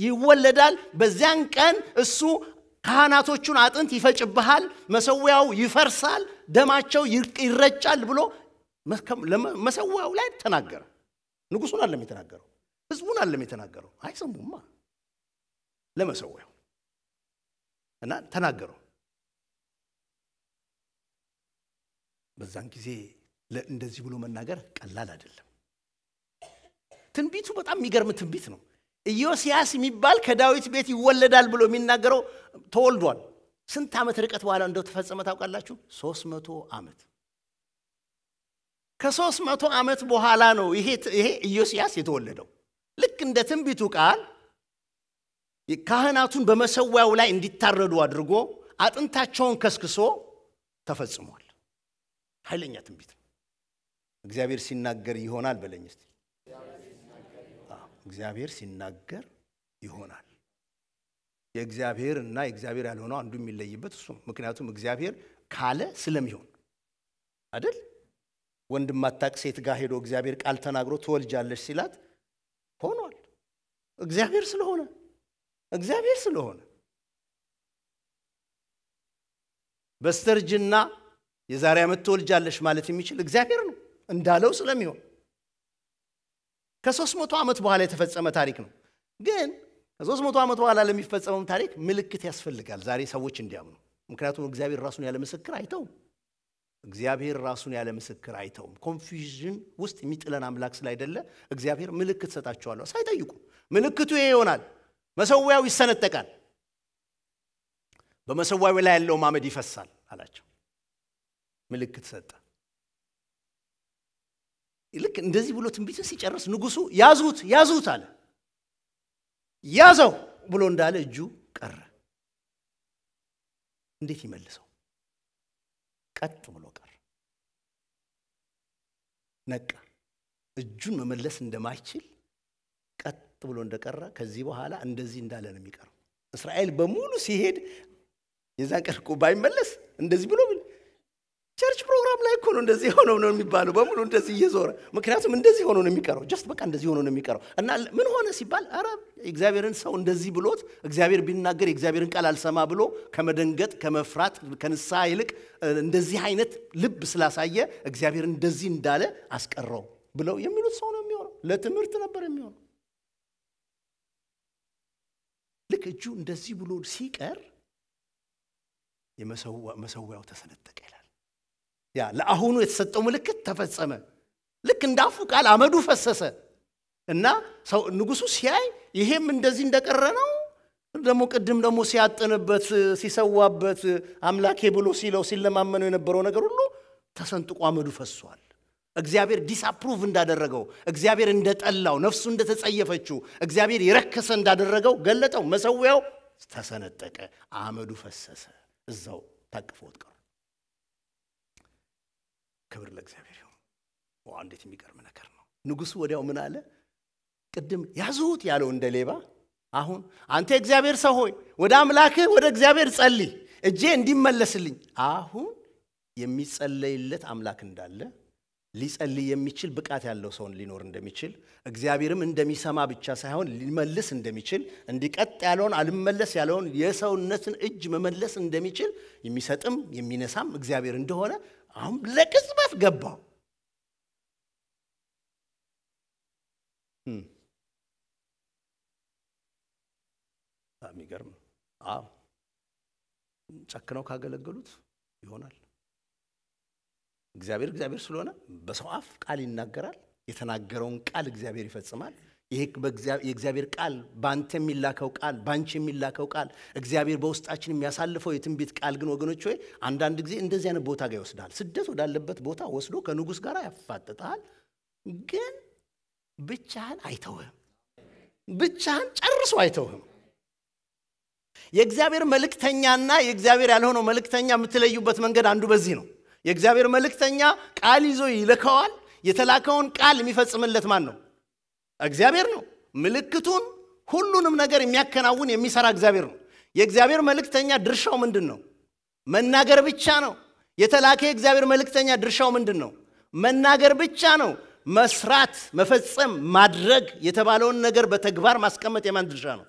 ይወለዳል። በዚያን ቀን እሱ ካህናቶቹን አጥንት ይፈጭብሃል፣ መሰዊያው ይፈርሳል፣ ደማቸው ይረጫል ብሎ መሰዊያው ላይ ተናገረ። ንጉሱን አለም የተናገረው፣ ህዝቡን አለም የተናገረው። አይሰሙማ ለመሰዊያው እና ተናገረው። በዛን ጊዜ እንደዚህ ብሎ መናገር ቀላል አይደለም። ትንቢቱ በጣም የሚገርም ትንቢት ነው። ኢዮስያስ የሚባል ከዳዊት ቤት ይወለዳል ብሎ የሚናገረው ተወልዷል። ስንት ዓመት ርቀት በኋላ እንደው ተፈጸመ ታውቃላችሁ? ሶስት መቶ ዓመት ከሶስት መቶ ዓመት በኋላ ነው ይሄ ኢዮስያስ የተወለደው። ልክ እንደ ትንቢቱ ቃል ካህናቱን በመሰዊያው ላይ እንዲታረዱ አድርጎ አጥንታቸውን ከስክሶ ተፈጽሟል። ኃይለኛ ትንቢት ነው። እግዚአብሔር ሲናገር ይሆናል በለኝ እስቲ። እግዚአብሔር ሲናገር ይሆናል። የእግዚአብሔር እና የእግዚአብሔር ያልሆነው አንዱ የሚለይበት እሱ ምክንያቱም እግዚአብሔር ካለ ስለሚሆን አደል ወንድማታቅ ሴት ጋር ሄዶ እግዚአብሔር ቃል ተናግሮ ትወልጃለች ሲላት ሆኗል። እግዚአብሔር ስለሆነ እግዚአብሔር ስለሆነ በስተርጅና የዛሬ ዓመት ትወልጃለሽ ማለት የሚችል እግዚአብሔር ነው እንዳለው ስለሚሆን ከሶስት መቶ ዓመት በኋላ የተፈጸመ ታሪክ ነው። ግን ከሶስት መቶ ዓመት በኋላ ለሚፈጸመው ታሪክ ምልክት ያስፈልጋል ዛሬ ሰዎች እንዲያምኑ። ምክንያቱም እግዚአብሔር ራሱን ያለ ምስክር አይተውም። እግዚአብሔር ራሱን ያለ ምስክር አይተውም። ኮንፊዥን ውስጥ የሚጥለን አምላክ ስላይደለ እግዚአብሔር ምልክት ሰጣቸዋለሁ ሳይጠይቁ። ምልክቱ ይሄ ይሆናል፣ መሰዊያው ይሰነጠቃል፣ በመሰዊያው ላይ ያለው ማመድ ይፈሳል አላቸው። ምልክት ሰጠ። ልክ እንደዚህ ብሎ ትንቢትን ሲጨርስ ንጉሱ ያዙት ያዙት አለ። ያዘው ብሎ እንዳለ እጁ ቀረ። እንዴት ይመልሰው? ቀጥ ብሎ ቀረ። ነቃ። እጁን መመለስ እንደማይችል ቀጥ ብሎ እንደቀረ ከዚህ በኋላ እንደዚህ እንዳለ ነው የሚቀረው። እስራኤል በሙሉ ሲሄድ የዛን ቀን ባይመለስ እንደዚህ ብሎ ብል ቸርች ፕሮግራም ላይ እኮ ነው እንደዚህ ሆኖ ነው የሚባለው በሙሉ እንደዚህ እየዞረ ምክንያቱም እንደዚህ ሆኖ ነው የሚቀረው ጀስት በቃ እንደዚህ ሆኖ ነው የሚቀረው እና ምን ሆነ ሲባል አረ እግዚአብሔርን ሰው እንደዚህ ብሎት እግዚአብሔር ቢናገር የእግዚአብሔርን ቃል አልሰማ ብሎ ከመደንገጥ ከመፍራት ከንስሐ ይልቅ እንደዚህ አይነት ልብ ስላሳየ እግዚአብሔር እንደዚህ እንዳለ አስቀረው ብለው የሚሉት ሰው ነው የሚሆነው ለትምህርት ነበር የሚሆነው ልክ እጁ እንደዚህ ብሎ ሲቀር የመሰዊያው ተሰነጠቀ ይላል ያ ለአሁኑ የተሰጠው ምልክት ተፈጸመ። ልክ እንዳፉ ቃል አመዱ ፈሰሰ እና ሰው ንጉሱ ሲያይ ይሄም እንደዚህ እንደቀረ ነው። ደግሞ ቅድም ደግሞ ሲያጥንበት ሲሰዋበት አምላኬ ብሎ ሲለው ሲለማመነው የነበረው ነገር ሁሉ ተሰንጥቆ አመዱ ፈሷል። እግዚአብሔር ዲስአፕሩቭ እንዳደረገው፣ እግዚአብሔር እንደጠላው፣ ነፍሱ እንደተጸየፈችው፣ እግዚአብሔር የረከሰ እንዳደረገው ገለጠው። መሰዊያው ተሰነጠቀ፣ አመዱ ፈሰሰ፣ እዛው ታቅፎ ወጥቀሩ። ክብር ለእግዚአብሔር ይሁን። ዋ እንዴት የሚገርም ነገር ነው። ንጉሱ ወዲያው ምን አለ? ቅድም ያዙት ያለው እንደ ሌባ አሁን አንተ እግዚአብሔር ሰው ሆይ ወደ አምላክህ ወደ እግዚአብሔር ጸልይ፣ እጄ እንዲመለስልኝ። አሁን የሚጸለይለት አምላክ እንዳለ ሊጸልይ የሚችል ብቃት ያለው ሰውን ሊኖር እንደሚችል እግዚአብሔርም እንደሚሰማ ብቻ ሳይሆን ሊመልስ እንደሚችል እንዲቀጥ ያለውን አልመለስ ያለውን የሰውነትን እጅ መመለስ እንደሚችል የሚሰጥም የሚነሳም እግዚአብሔር እንደሆነ አሁን ለቅጽበት ገባ የሚገርም አዎ ጨክነው ካገለገሉት ይሆናል እግዚአብሔር እግዚአብሔር ስለሆነ በሰው አፍ ቃል ይናገራል የተናገረውን ቃል እግዚአብሔር ይፈጽማል ይህ የእግዚአብሔር ቃል በአንተ የሚላከው ቃል በአንቺ የሚላከው ቃል እግዚአብሔር በውስጣችን የሚያሳልፈው የትንቢት ቃል ግን ወገኖች ወይ አንዳንድ ጊዜ እንደዚህ አይነት ቦታ ጋር ይወስዳል። ስደት ወዳለበት ቦታ ወስዶ ከንጉሥ ጋር ያፋጥጣል። ግን ብቻህን አይተውህም። ብቻህን ጨርሶ አይተውህም። የእግዚአብሔር መልእክተኛና የእግዚአብሔር ያልሆነው መልእክተኛ የምትለዩበት መንገድ አንዱ በዚህ ነው። የእግዚአብሔር መልእክተኛ ቃል ይዞ ይልከዋል። የተላከውን ቃል የሚፈጽምለት ማን ነው? እግዚአብሔር ነው። ምልክቱን ሁሉንም ነገር የሚያከናውን የሚሰራ እግዚአብሔር ነው። የእግዚአብሔር መልእክተኛ ድርሻው ምንድን ነው? መናገር ብቻ ነው። የተላከ የእግዚአብሔር መልእክተኛ ድርሻው ምንድን ነው? መናገር ብቻ ነው። መስራት፣ መፈጸም፣ ማድረግ የተባለውን ነገር በተግባር ማስቀመጥ የማን ድርሻ ነው?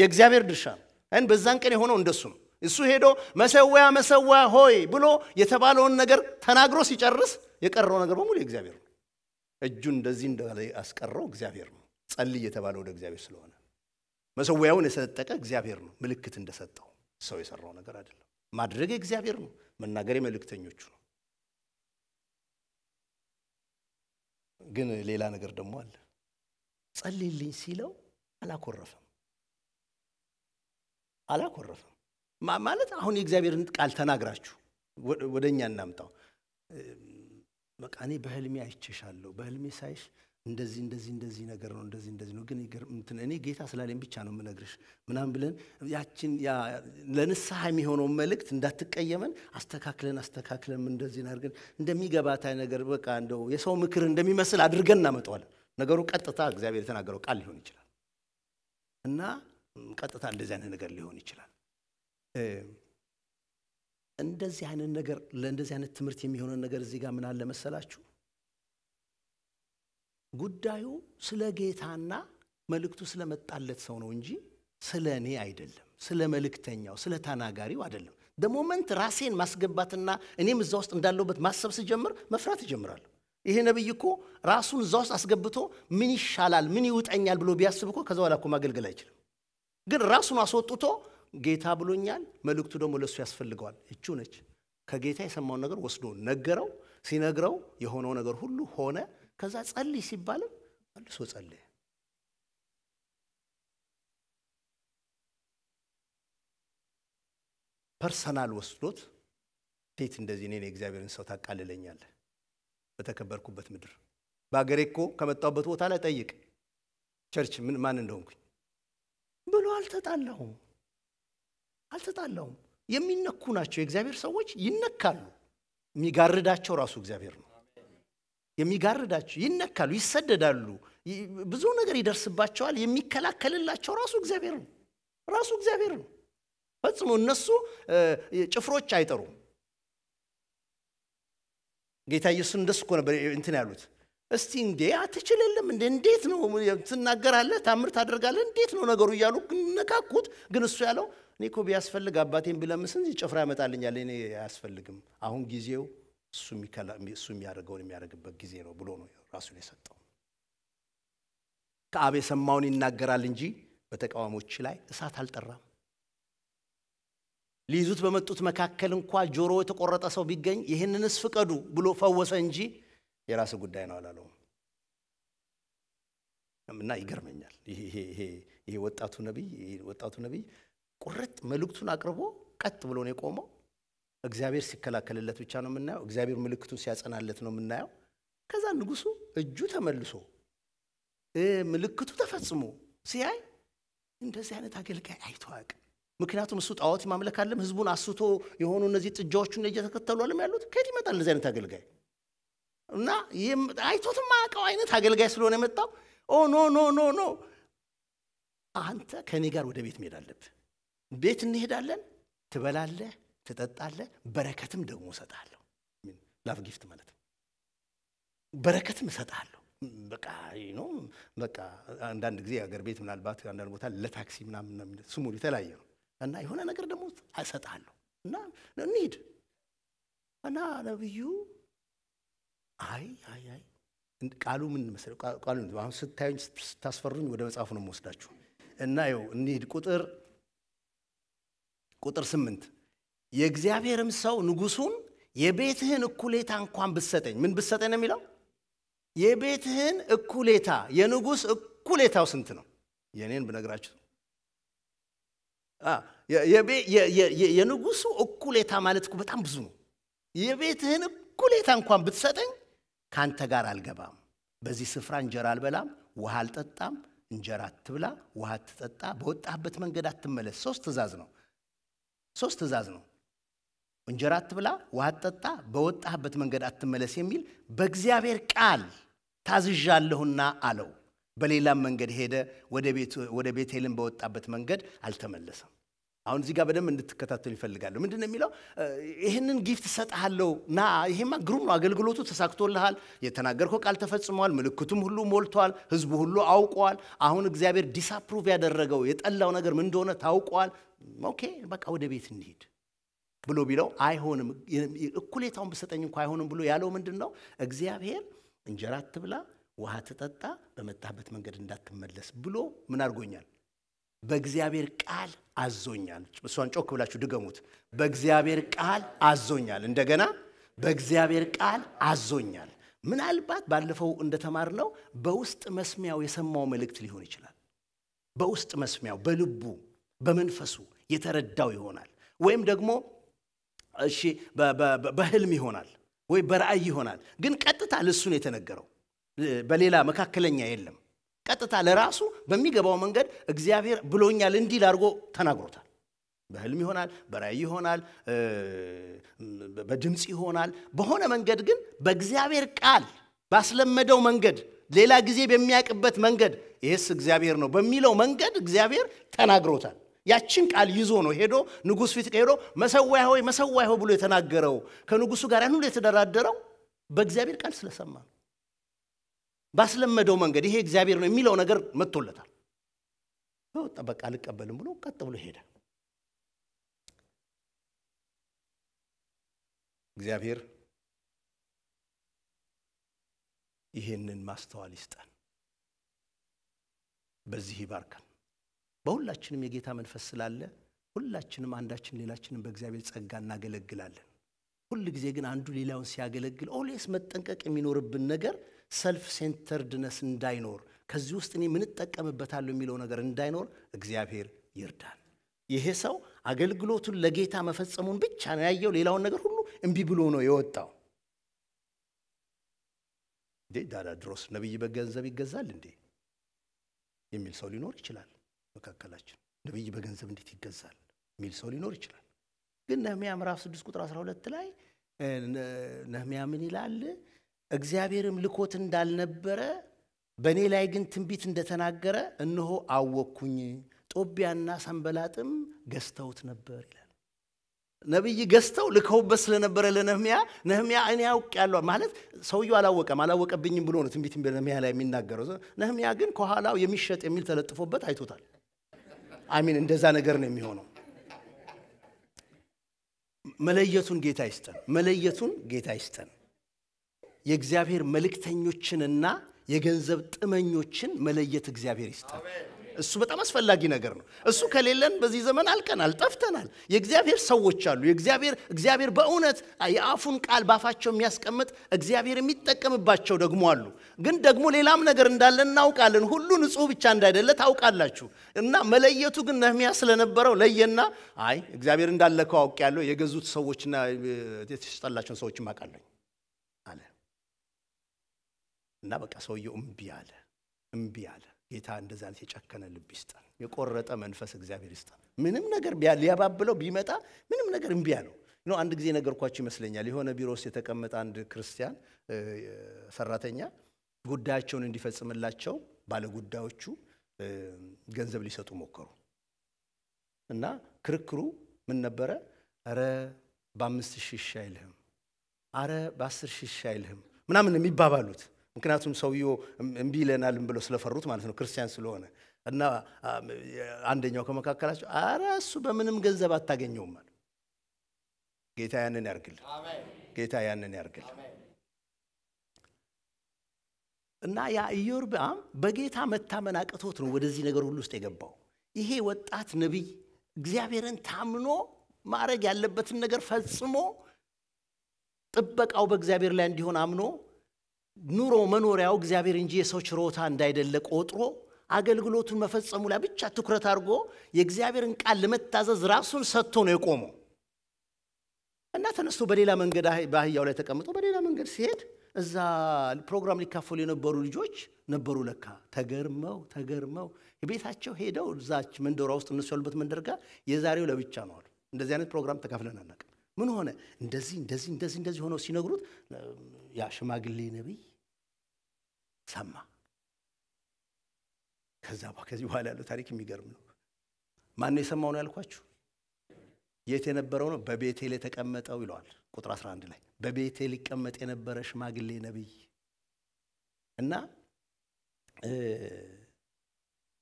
የእግዚአብሔር ድርሻ ነው። በዛን ቀን የሆነው እንደሱ ነው። እሱ ሄዶ መሰወያ መሰወያ ሆይ ብሎ የተባለውን ነገር ተናግሮ ሲጨርስ የቀረው ነገር በሙሉ የእግዚአብሔር ነው። እጁን እንደዚህ እንዳለ አስቀረው እግዚአብሔር ነው። ጸልይ የተባለ ወደ እግዚአብሔር ስለሆነ መሰዊያውን የሰጠቀ እግዚአብሔር ነው። ምልክት እንደሰጠው ሰው የሰራው ነገር አይደለም። ማድረግ እግዚአብሔር ነው። መናገር የመልእክተኞቹ ነው። ግን ሌላ ነገር ደግሞ አለ። ጸልይልኝ ሲለው አላኮረፈም። አላኮረፈም ማለት አሁን የእግዚአብሔርን ቃል ተናግራችሁ ወደ እኛ እናምጣው በቃ እኔ በህልሜ አይቼሻለሁ፣ በህልሜ ሳይሽ እንደዚህ እንደዚህ እንደዚህ ነገር ነው እንደዚህ እንደዚህ ነው፣ ግን እንትን እኔ ጌታ ስላለኝ ብቻ ነው የምነግርሽ ምናም ብለን ያችን ለንስሐ የሚሆነውን መልእክት እንዳትቀየመን አስተካክለን አስተካክለን እንደዚህ አድርገን እንደሚገባት ነገር በቃ እንደው የሰው ምክር እንደሚመስል አድርገን እናመጣዋለን። ነገሩ ቀጥታ እግዚአብሔር የተናገረው ቃል ሊሆን ይችላል እና ቀጥታ እንደዚህ አይነት ነገር ሊሆን ይችላል። እንደዚህ አይነት ነገር ለእንደዚህ አይነት ትምህርት የሚሆነ ነገር እዚህ ጋር ምን አለ መሰላችሁ? ጉዳዩ ስለ ጌታና መልእክቱ ስለመጣለት ሰው ነው እንጂ ስለ እኔ አይደለም፣ ስለ መልእክተኛው፣ ስለ ተናጋሪው አይደለም። ደሞመንት ራሴን ማስገባትና እኔም እዛ ውስጥ እንዳለውበት ማሰብ ስጀምር መፍራት ይጀምራል ይሄ ነብይ እኮ ራሱን እዛ ውስጥ አስገብቶ ምን ይሻላል፣ ምን ይውጠኛል ብሎ ቢያስብ እኮ ከዛ በኋላ እኮ ማገልገል አይችልም። ግን ራሱን አስወጥቶ ጌታ ብሎኛል። መልእክቱ ደግሞ ለእሱ ያስፈልገዋል። እቹ ነች። ከጌታ የሰማውን ነገር ወስዶ ነገረው። ሲነግረው የሆነው ነገር ሁሉ ሆነ። ከዛ ጸልይ ሲባልም መልሶ ጸልየ። ፐርሰናል ወስዶት ቴት እንደዚህ እኔን የእግዚአብሔርን ሰው ታቃልለኛለ በተከበርኩበት ምድር በአገሬ እኮ ከመጣሁበት ቦታ ላይ ጠይቅ ቸርች ምን ማን እንደሆንኩኝ ብሎ አልተጣላሁም። አልተጣላውም። የሚነኩ ናቸው። የእግዚአብሔር ሰዎች ይነካሉ። የሚጋርዳቸው ራሱ እግዚአብሔር ነው። የሚጋርዳቸው ይነካሉ፣ ይሰደዳሉ፣ ብዙ ነገር ይደርስባቸዋል። የሚከላከልላቸው ራሱ እግዚአብሔር ነው። ራሱ እግዚአብሔር ነው። ፈጽሞ እነሱ ጭፍሮች አይጠሩም። ጌታ ኢየሱስ እንደሱ እኮ ነበር እንትን ያሉት። እስቲ እንዴ አትችልልም እንዴ እንዴት ነው ትናገራለህ፣ ታምር ታደርጋለህ፣ እንዴት ነው ነገሩ እያሉ ነካኩት። ግን እሱ ያለው እኔ እኮ ቢያስፈልግ አባቴን ብለምስን ጭፍራ ያመጣልኛል፣ እኔ አያስፈልግም፣ አሁን ጊዜው እሱ የሚያደርገውን የሚያደርግበት ጊዜ ነው ብሎ ነው ራሱን የሰጠው። ከአብ የሰማውን ይናገራል እንጂ በተቃዋሞች ላይ እሳት አልጠራም። ሊይዙት በመጡት መካከል እንኳ ጆሮ የተቆረጠ ሰው ቢገኝ ይህንንስ ፍቀዱ ብሎ ፈወሰ እንጂ የራስ ጉዳይ ነው አላለውም። እና ይገርመኛል ይሄ ወጣቱ ነቢይ ወጣቱ ነቢይ ቁርጥ መልእክቱን አቅርቦ ቀጥ ብሎ ነው የቆመው። እግዚአብሔር ሲከላከልለት ብቻ ነው የምናየው። እግዚአብሔር ምልክቱን ሲያጸናለት ነው የምናየው። ከዛ ንጉሱ እጁ ተመልሶ ምልክቱ ተፈጽሞ ሲያይ እንደዚህ አይነት አገልጋይ አይቶ አያውቅም። ምክንያቱም እሱ ጣዖት ማምለክ አለም ህዝቡን አስቶ የሆኑ እነዚህ ጥጃዎቹን እየተከተሉ አለም ያሉት ከየት ይመጣል እንደዚህ አይነት አገልጋይ እና አይቶትም አያውቀው አይነት አገልጋይ ስለሆነ የመጣው ኦ ኖ ኖ ኖ ኖ አንተ ከእኔ ጋር ወደ ቤት መሄድ አለብህ ቤት እንሄዳለን፣ ትበላለህ፣ ትጠጣለህ፣ በረከትም ደግሞ እሰጣለሁ። ላቭ ጊፍት ማለት ነው። በረከትም እሰጣለሁ። በቃ ነው በቃ አንዳንድ ጊዜ አገር ቤት ምናልባት አንዳንድ ቦታ ለታክሲ ምናምን ስሙ የተለያየ ነው እና የሆነ ነገር ደግሞ እሰጣለሁ እና እንሂድ እና ነብዩ አይ አይ አይ ቃሉ ምን መሰለህ ቃሉ አሁን ስታዩኝ ስታስፈሩኝ ወደ መጽሐፉ ነው የምወስዳችሁ እና ይኸው እንሂድ ቁጥር ቁጥር ስምንት የእግዚአብሔርም ሰው ንጉሱን የቤትህን እኩሌታ እንኳን ብሰጠኝ ምን ብሰጠኝ ነው የሚለው የቤትህን እኩሌታ የንጉስ እኩሌታው ስንት ነው የእኔን ብነግራችሁ የንጉሱ እኩሌታ ማለት እኮ በጣም ብዙ ነው የቤትህን እኩሌታ እንኳን ብትሰጠኝ ከአንተ ጋር አልገባም በዚህ ስፍራ እንጀራ አልበላም ውሃ አልጠጣም እንጀራ አትብላ ውሃ አትጠጣ በወጣበት መንገድ አትመለስ ሶስት ትእዛዝ ነው ሶስት ትእዛዝ ነው። እንጀራ አትብላ፣ ውሃ አትጠጣ፣ በወጣህበት መንገድ አትመለስ የሚል በእግዚአብሔር ቃል ታዝዣለሁና አለው። በሌላም መንገድ ሄደ። ወደ ቤቴልን በወጣበት መንገድ አልተመለሰም። አሁን እዚህ ጋር በደንብ እንድትከታተሉ ይፈልጋለሁ። ምንድን የሚለው ይህንን ጊፍት እሰጥሃለሁ ና። ይሄማ ግሩም ነው። አገልግሎቱ ተሳክቶልሃል። የተናገርከው ቃል ተፈጽሟል። ምልክቱም ሁሉ ሞልቷል። ህዝቡ ሁሉ አውቋል። አሁን እግዚአብሔር ዲስአፕሩቭ ያደረገው የጠላው ነገር ምን እንደሆነ ታውቋል። ኦኬ በቃ ወደ ቤት እንሂድ ብሎ ቢለው አይሆንም። እኩሌታውን ብሰጠኝ እንኳ አይሆንም ብሎ ያለው ምንድን ነው? እግዚአብሔር እንጀራ አትብላ፣ ውሃ ትጠጣ፣ በመጣበት መንገድ እንዳትመለስ ብሎ ምን አድርጎኛል በእግዚአብሔር ቃል አዞኛል። እሷን ጮክ ብላችሁ ድገሙት። በእግዚአብሔር ቃል አዞኛል። እንደገና በእግዚአብሔር ቃል አዞኛል። ምናልባት ባለፈው እንደተማር ነው በውስጥ መስሚያው የሰማው መልእክት ሊሆን ይችላል። በውስጥ መስሚያው በልቡ በመንፈሱ የተረዳው ይሆናል። ወይም ደግሞ እሺ በህልም ይሆናል ወይ በራእይ ይሆናል። ግን ቀጥታ ልሱን የተነገረው በሌላ መካከለኛ የለም። ቀጥታ ለራሱ በሚገባው መንገድ እግዚአብሔር ብሎኛል እንዲል አድርጎ ተናግሮታል። በህልም ይሆናል፣ በራእይ ይሆናል፣ በድምፅ ይሆናል። በሆነ መንገድ ግን በእግዚአብሔር ቃል ባስለመደው መንገድ ሌላ ጊዜ በሚያውቅበት መንገድ ይህስ እግዚአብሔር ነው በሚለው መንገድ እግዚአብሔር ተናግሮታል። ያችን ቃል ይዞ ነው ሄዶ ንጉሥ ፊት ሄዶ መሰዋይ ሆይ መሰዋይ ሆይ ብሎ የተናገረው ከንጉሱ ጋር ያን ሁሉ የተደራደረው በእግዚአብሔር ቃል ስለሰማ ነው። ባስለመደው መንገድ ይሄ እግዚአብሔር ነው የሚለው ነገር መጥቶለታል። ወጣ በቃ አልቀበልም ብሎ ቀጥ ብሎ ሄደ። እግዚአብሔር ይሄንን ማስተዋል ይስጠን፣ በዚህ ይባርከን። በሁላችንም የጌታ መንፈስ ስላለ ሁላችንም አንዳችን ሌላችንም በእግዚአብሔር ጸጋ እናገለግላለን። ሁል ጊዜ ግን አንዱ ሌላውን ሲያገለግል ኦሌስ መጠንቀቅ የሚኖርብን ነገር ሰልፍ ሴንተርድነስ እንዳይኖር ከዚህ ውስጥ እኔ ምን እጠቀምበታለሁ የሚለው ነገር እንዳይኖር እግዚአብሔር ይርዳል። ይሄ ሰው አገልግሎቱን ለጌታ መፈጸሙን ብቻ ነው ያየው። ሌላውን ነገር ሁሉ እምቢ ብሎ ነው የወጣው። እንዴ ድሮስ ነቢይ በገንዘብ ይገዛል እንዴ የሚል ሰው ሊኖር ይችላል መካከላችን። ነቢይ በገንዘብ እንዴት ይገዛል የሚል ሰው ሊኖር ይችላል። ግን ነህሚያ ምዕራፍ 6 ቁጥር 12 ላይ ነህሚያ ምን ይላል? እግዚአብሔርም ልኮት እንዳልነበረ በእኔ ላይ ግን ትንቢት እንደተናገረ እነሆ አወቅኩኝ። ጦቢያና ሰንበላጥም ገዝተውት ነበር ይላል። ነቢይ ገዝተው ልከውበት ስለነበረ ለነህሚያ ነህሚያ እኔ ያውቅ ያለ ማለት ሰውየው አላወቀም አላወቀብኝም ብሎ ነው ትንቢት በነህሚያ ላይ የሚናገረው። ነህሚያ ግን ከኋላው የሚሸጥ የሚል ተለጥፎበት አይቶታል። አሚን እንደዛ ነገር ነው የሚሆነው። መለየቱን ጌታ ይስጠን። መለየቱን ጌታ ይስጠን። የእግዚአብሔር መልእክተኞችንና የገንዘብ ጥመኞችን መለየት እግዚአብሔር ይስጠን። እሱ በጣም አስፈላጊ ነገር ነው። እሱ ከሌለን በዚህ ዘመን አልቀናል፣ ጠፍተናል። የእግዚአብሔር ሰዎች አሉ። የእግዚአብሔር እግዚአብሔር በእውነት የአፉን ቃል ባፋቸው የሚያስቀምጥ እግዚአብሔር የሚጠቀምባቸው ደግሞ አሉ። ግን ደግሞ ሌላም ነገር እንዳለ እናውቃለን። ሁሉ ንጹሕ ብቻ እንዳይደለ ታውቃላችሁ። እና መለየቱ ግን ነህሚያ ስለነበረው ለየና፣ አይ እግዚአብሔር እንዳለከው ከው አውቄያለሁ፣ የገዙት ሰዎችና የተሸጠላቸውን ሰዎችም አውቃለሁ እና በቃ ሰውየው እምቢ አለ፣ እምቢ አለ። ጌታ እንደዛ አይነት የጨከነ ልብ ይስጠን፣ የቆረጠ መንፈስ እግዚአብሔር ይስጠን። ምንም ነገር ሊያባብለው ቢመጣ ምንም ነገር እምቢ አለው። ነው አንድ ጊዜ ነገርኳችሁ ይመስለኛል። የሆነ ቢሮ ውስጥ የተቀመጠ አንድ ክርስቲያን ሰራተኛ ጉዳያቸውን እንዲፈጽምላቸው ባለጉዳዮቹ ገንዘብ ሊሰጡ ሞከሩ እና ክርክሩ ምን ነበረ? አረ በአምስት ሺህ አይልህም፣ አረ በአስር ሺህ አይልህም ምናምን የሚባባሉት ምክንያቱም ሰውየው እምቢ ይለናልም ብለው ስለፈሩት ማለት ነው ክርስቲያን ስለሆነ እና አንደኛው ከመካከላቸው አረ እሱ በምንም ገንዘብ አታገኘውም አሉ። ጌታ ያንን ያርግል። ጌታ ያንን ያርግል። እና ያ ኢዮርብዓም በጌታ መታመን አቅቶት ነው ወደዚህ ነገር ሁሉ ውስጥ የገባው። ይሄ ወጣት ነቢይ እግዚአብሔርን ታምኖ ማድረግ ያለበትን ነገር ፈጽሞ ጥበቃው በእግዚአብሔር ላይ እንዲሆን አምኖ ኑሮ መኖሪያው እግዚአብሔር እንጂ የሰው ችሮታ እንዳይደለ ቆጥሮ አገልግሎቱን መፈጸሙ ላይ ብቻ ትኩረት አድርጎ የእግዚአብሔርን ቃል ለመታዘዝ ራሱን ሰጥቶ ነው የቆመው እና ተነስቶ በሌላ መንገድ በአህያው ላይ ተቀምጦ በሌላ መንገድ ሲሄድ እዛ ፕሮግራም ሊካፈሉ የነበሩ ልጆች ነበሩ ለካ ተገርመው ተገርመው ቤታቸው ሄደው እዛች መንደሯ ውስጥ እነሱ ያሉበት መንደር ጋር የዛሬው ለብቻ ነው አሉ። እንደዚህ አይነት ፕሮግራም ተካፍለን አናውቅም። ምን ሆነ? እንደዚህ እንደዚህ እንደዚህ እንደዚህ ሆነው ሲነግሩት ያ ሽማግሌ ነቢይ ሰማ። ከዛ ከዚህ በኋላ ያለው ታሪክ የሚገርም ነው። ማን ነው የሰማው ነው ያልኳችሁ? የት የነበረው ነው? በቤቴል የተቀመጠው ይለዋል ቁጥር 11 ላይ በቤቴል ሊቀመጥ የነበረ ሽማግሌ ነቢይ እና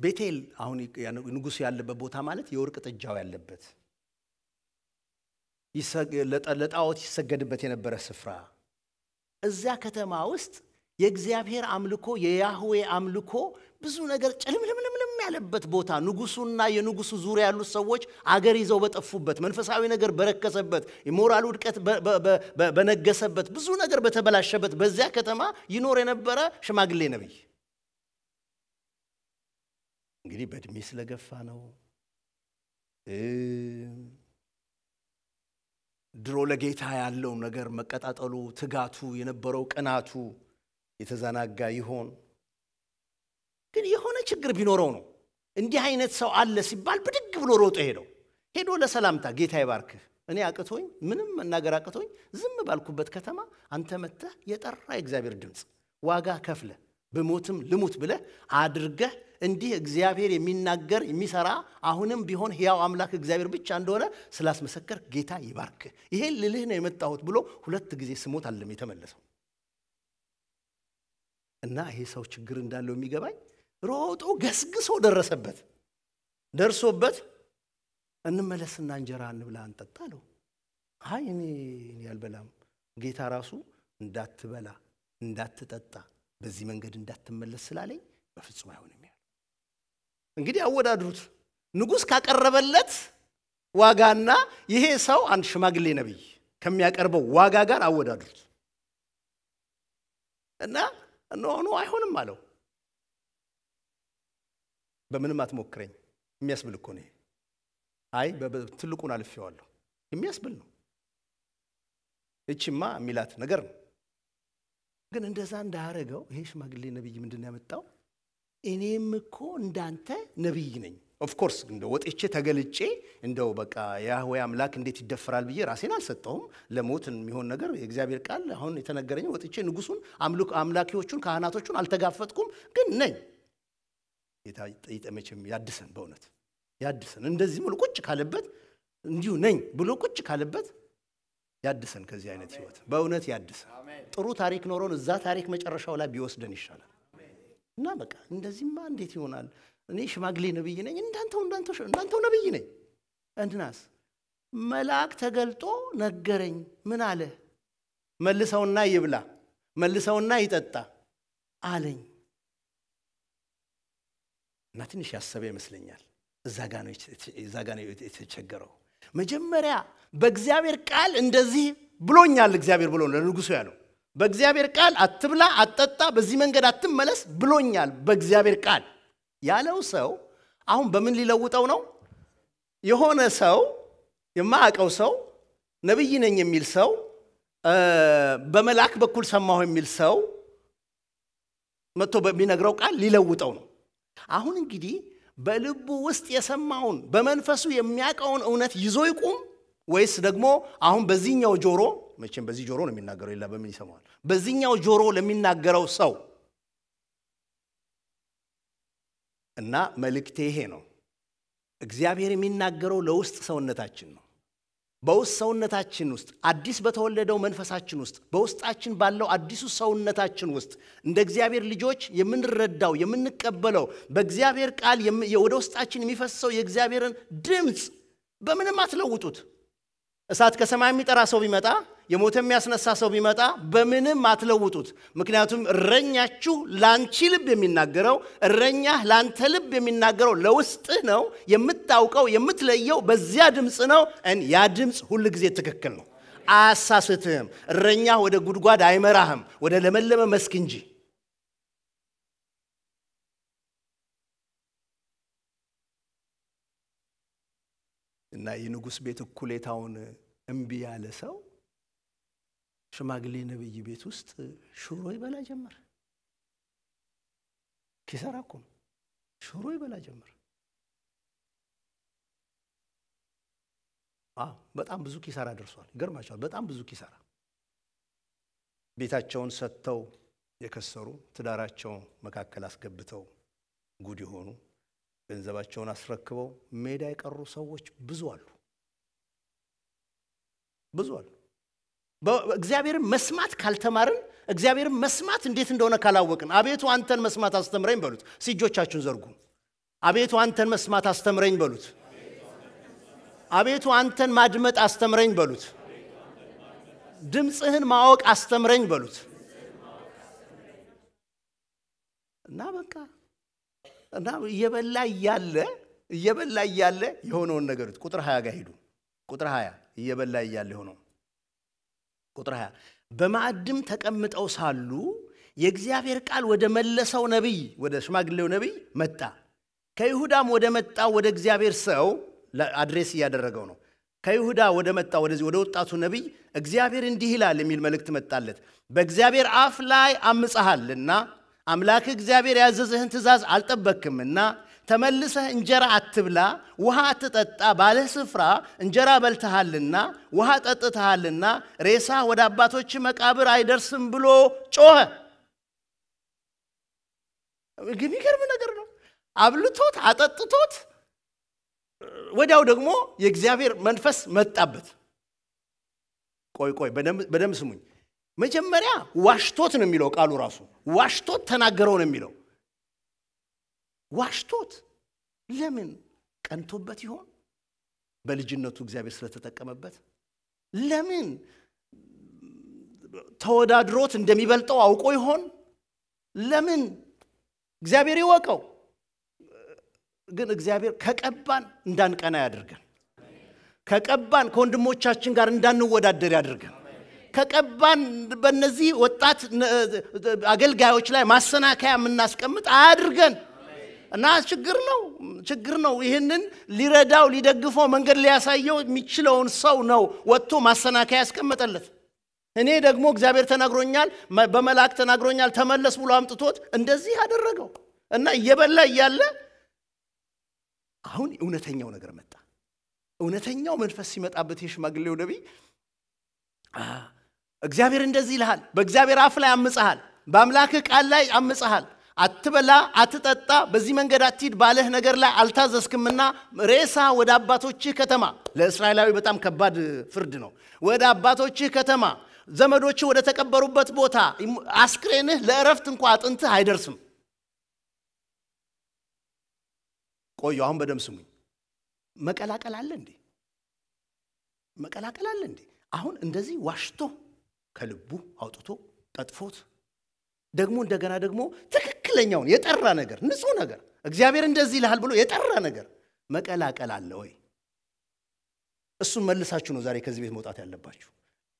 ቤቴል አሁን ንጉሥ ያለበት ቦታ ማለት የወርቅ ጥጃው ያለበት ለጣዖት ይሰገድበት የነበረ ስፍራ እዚያ ከተማ ውስጥ የእግዚአብሔር አምልኮ የያህዌ አምልኮ ብዙ ነገር ጭልምልምልምልም ያለበት ቦታ ንጉሱና የንጉሱ ዙሪያ ያሉት ሰዎች አገር ይዘው በጠፉበት መንፈሳዊ ነገር በረከሰበት የሞራል ውድቀት በነገሰበት ብዙ ነገር በተበላሸበት በዚያ ከተማ ይኖር የነበረ ሽማግሌ ነቢይ እንግዲህ በእድሜ ስለገፋ ነው ድሮ ለጌታ ያለው ነገር መቀጣጠሉ ትጋቱ የነበረው ቅናቱ የተዘናጋ ይሆን? ግን የሆነ ችግር ቢኖረው ነው እንዲህ አይነት ሰው አለ ሲባል ብድግ ብሎ ሮጦ ሄደው ሄዶ ለሰላምታ ጌታ ይባርክህ እኔ አቅቶኝ ምንም መናገር አቅቶኝ ዝም ባልኩበት ከተማ አንተ መጥተህ የጠራ የእግዚአብሔር ድምፅ ዋጋ ከፍለ ብሞትም ልሙት ብለህ አድርገህ እንዲህ እግዚአብሔር የሚናገር የሚሰራ አሁንም ቢሆን ሕያው አምላክ እግዚአብሔር ብቻ እንደሆነ ስላስመሰከር ጌታ ይባርክ ይሄን ልልህ ነው የመጣሁት ብሎ ሁለት ጊዜ ስሞት አለም የተመለሰው እና ይሄ ሰው ችግር እንዳለው የሚገባኝ ሮጦ ገስግሶ ደረሰበት። ደርሶበት እንመለስና እንጀራ እንብላ እንጠጣ አለው። አይ እኔ ያልበላም። ጌታ ራሱ እንዳትበላ እንዳትጠጣ፣ በዚህ መንገድ እንዳትመለስ ስላለኝ በፍጹም አይሆንም ያለ። እንግዲህ አወዳድሩት። ንጉሥ ካቀረበለት ዋጋና ይሄ ሰው አንድ ሽማግሌ ነቢይ ከሚያቀርበው ዋጋ ጋር አወዳድሩት እና ኖ ኖ አይሆንም አለው። በምንም አትሞክረኝ የሚያስብል እኮ ነው። አይ ትልቁን አልፌዋለሁ የሚያስብል ነው። እችማ የሚላት ነገር ነው። ግን እንደዛ እንዳያረገው ይሄ ሽማግሌ ነቢይ ምንድን ያመጣው? እኔም እኮ እንዳንተ ነቢይ ነኝ ኦፍኮርስ እንደ ወጥቼ ተገልጬ እንደው በቃ ያህዌ አምላክ እንዴት ይደፈራል ብዬ ራሴን አልሰጠውም። ለሞት የሚሆን ነገር የእግዚአብሔር ቃል አሁን የተነገረኝ ወጥቼ ንጉሱን፣ አምላኪዎቹን፣ ካህናቶቹን አልተጋፈጥኩም፣ ግን ነኝ። ጌታ ያድሰን፣ በእውነት ያድሰን። እንደዚህ ብሎ ቁጭ ካለበት እንዲሁ ነኝ ብሎ ቁጭ ካለበት ያድሰን፣ ከዚህ አይነት ህይወት በእውነት ያድሰን። ጥሩ ታሪክ ኖሮን እዛ ታሪክ መጨረሻው ላይ ቢወስደን ይሻላል እና በቃ እንደዚህማ እንዴት ይሆናል እኔ ሽማግሌ ነብይ ነኝ፣ እንዳንተው እንዳንተው እንዳንተው ነብይ ነኝ። እንድናስ መልአክ ተገልጦ ነገረኝ። ምን አለ? መልሰውና ይብላ፣ መልሰውና ይጠጣ አለኝ። እና ትንሽ ያሰበ ይመስለኛል። እዛ ጋ ነው የተቸገረው። መጀመሪያ በእግዚአብሔር ቃል እንደዚህ ብሎኛል እግዚአብሔር ብሎ ለንጉሱ ያለው በእግዚአብሔር ቃል አትብላ፣ አትጠጣ፣ በዚህ መንገድ አትመለስ ብሎኛል በእግዚአብሔር ቃል ያለው ሰው አሁን በምን ሊለውጠው ነው? የሆነ ሰው የማያውቀው ሰው ነቢይ ነኝ የሚል ሰው በመልአክ በኩል ሰማሁ የሚል ሰው መጥቶ በሚነግረው ቃል ሊለውጠው ነው። አሁን እንግዲህ በልቡ ውስጥ የሰማውን በመንፈሱ የሚያውቀውን እውነት ይዞ ይቁም ወይስ ደግሞ አሁን በዚህኛው ጆሮ መቼም በዚህ ጆሮ ነው የሚናገረው የለ በምን ይሰማዋል? በዚህኛው ጆሮ ለሚናገረው ሰው እና መልእክቴ ይሄ ነው። እግዚአብሔር የሚናገረው ለውስጥ ሰውነታችን ነው። በውስጥ ሰውነታችን ውስጥ አዲስ በተወለደው መንፈሳችን ውስጥ በውስጣችን ባለው አዲሱ ሰውነታችን ውስጥ እንደ እግዚአብሔር ልጆች የምንረዳው የምንቀበለው በእግዚአብሔር ቃል ወደ ውስጣችን የሚፈሰው የእግዚአብሔርን ድምፅ በምንም አትለውጡት። እሳት ከሰማይ የሚጠራ ሰው ቢመጣ የሞተ የሚያስነሳ ሰው ቢመጣ በምንም አትለውጡት። ምክንያቱም እረኛችሁ ላንቺ ልብ የሚናገረው እረኛህ ላንተ ልብ የሚናገረው ለውስጥህ ነው። የምታውቀው የምትለየው በዚያ ድምፅ ነው። ያ ድምፅ ሁል ጊዜ ትክክል ነው፣ አያሳስትህም። እረኛህ ወደ ጉድጓድ አይመራህም፣ ወደ ለመለመ መስክ እንጂ። እና የንጉሥ ቤት እኩሌታውን እምቢ ያለ ሰው ሽማግሌ ነብይ ቤት ውስጥ ሽሮ ይበላ ጀመር። ኪሳራ እኮ ነው። ሽሮ ይበላ ጀመር። በጣም ብዙ ኪሳራ ደርሷል። ይገርማቸዋል። በጣም ብዙ ኪሳራ ቤታቸውን ሰጥተው የከሰሩ ትዳራቸው መካከል አስገብተው ጉድ የሆኑ ገንዘባቸውን አስረክበው ሜዳ የቀሩ ሰዎች ብዙ አሉ ብዙ አሉ። እግዚአብሔርን መስማት ካልተማርን እግዚአብሔርን መስማት እንዴት እንደሆነ ካላወቅን፣ አቤቱ አንተን መስማት አስተምረኝ በሉት። ሲጆቻችሁን ዘርጉ። አቤቱ አንተን መስማት አስተምረኝ በሉት። አቤቱ አንተን ማድመጥ አስተምረኝ በሉት። ድምፅህን ማወቅ አስተምረኝ በሉት። እና በቃ እና እየበላ እያለ እየበላ እያለ የሆነውን ነገር ቁጥር ሀያ ጋር ሄዱ። ቁጥር ሀያ እየበላ እያለ የሆነው ቁጥር 20 በማዕድም ተቀምጠው ሳሉ የእግዚአብሔር ቃል ወደ መለሰው ነቢይ ወደ ሽማግሌው ነቢይ መጣ። ከይሁዳም ወደ መጣው ወደ እግዚአብሔር ሰው አድሬስ እያደረገው ነው። ከይሁዳ ወደ መጣው ወደዚህ ወደ ወጣቱ ነቢይ እግዚአብሔር እንዲህ ይላል የሚል መልእክት መጣለት። በእግዚአብሔር አፍ ላይ አምፀሃልና አምላክ እግዚአብሔር ያዘዘህን ትእዛዝ አልጠበክምና ተመልሰህ እንጀራ አትብላ፣ ውሃ አትጠጣ ባለህ ስፍራ እንጀራ በልተሃልና ውሃ ጠጥተሃልና ሬሳ ወደ አባቶች መቃብር አይደርስም ብሎ ጮኸ። የሚገርም ነገር ነው። አብልቶት አጠጥቶት ወዲያው ደግሞ የእግዚአብሔር መንፈስ መጣበት። ቆይ ቆይ፣ በደንብ ስሙኝ። መጀመሪያ ዋሽቶት ነው የሚለው ቃሉ ራሱ ዋሽቶት ተናገረው ነው የሚለው ዋሽቶት ለምን ቀንቶበት ይሆን? በልጅነቱ እግዚአብሔር ስለተጠቀመበት ለምን ተወዳድሮት እንደሚበልጠው አውቆ ይሆን? ለምን እግዚአብሔር ይወቀው። ግን እግዚአብሔር ከቀባን እንዳንቀና ያድርገን። ከቀባን ከወንድሞቻችን ጋር እንዳንወዳደር ያድርገን። ከቀባን በእነዚህ ወጣት አገልጋዮች ላይ ማሰናከያ የምናስቀምጥ አያድርገን። እና ችግር ነው ችግር ነው። ይህንን ሊረዳው ሊደግፈው መንገድ ሊያሳየው የሚችለውን ሰው ነው ወጥቶ ማሰናከያ ያስቀመጠለት። እኔ ደግሞ እግዚአብሔር ተናግሮኛል፣ በመልአክ ተናግሮኛል ተመለስ ብሎ አምጥቶት እንደዚህ አደረገው እና እየበላ እያለ አሁን እውነተኛው ነገር መጣ። እውነተኛው መንፈስ ሲመጣበት የሽማግሌው ነቢይ እግዚአብሔር እንደዚህ ይልሃል፣ በእግዚአብሔር አፍ ላይ አምፀሃል፣ በአምላክህ ቃል ላይ አምፀሃል አትበላ፣ አትጠጣ፣ በዚህ መንገድ አትሂድ ባለህ ነገር ላይ አልታዘዝክምና ሬሳ ወደ አባቶችህ ከተማ ለእስራኤላዊ በጣም ከባድ ፍርድ ነው። ወደ አባቶችህ ከተማ ዘመዶች ወደ ተቀበሩበት ቦታ አስክሬንህ ለእረፍት እንኳ አጥንትህ አይደርስም። ቆዩ፣ አሁን በደም ስሙኝ። መቀላቀል አለ እንዴ? መቀላቀል አለ እንዴ? አሁን እንደዚህ ዋሽቶ ከልቡ አውጥቶ ጠጥፎት ደግሞ እንደገና ደግሞ ትክክለኛውን የጠራ ነገር ንጹህ ነገር እግዚአብሔር እንደዚህ ይልሃል ብሎ የጠራ ነገር መቀላቀል አለ ወይ? እሱን መልሳችሁ ነው ዛሬ ከዚህ ቤት መውጣት ያለባችሁ።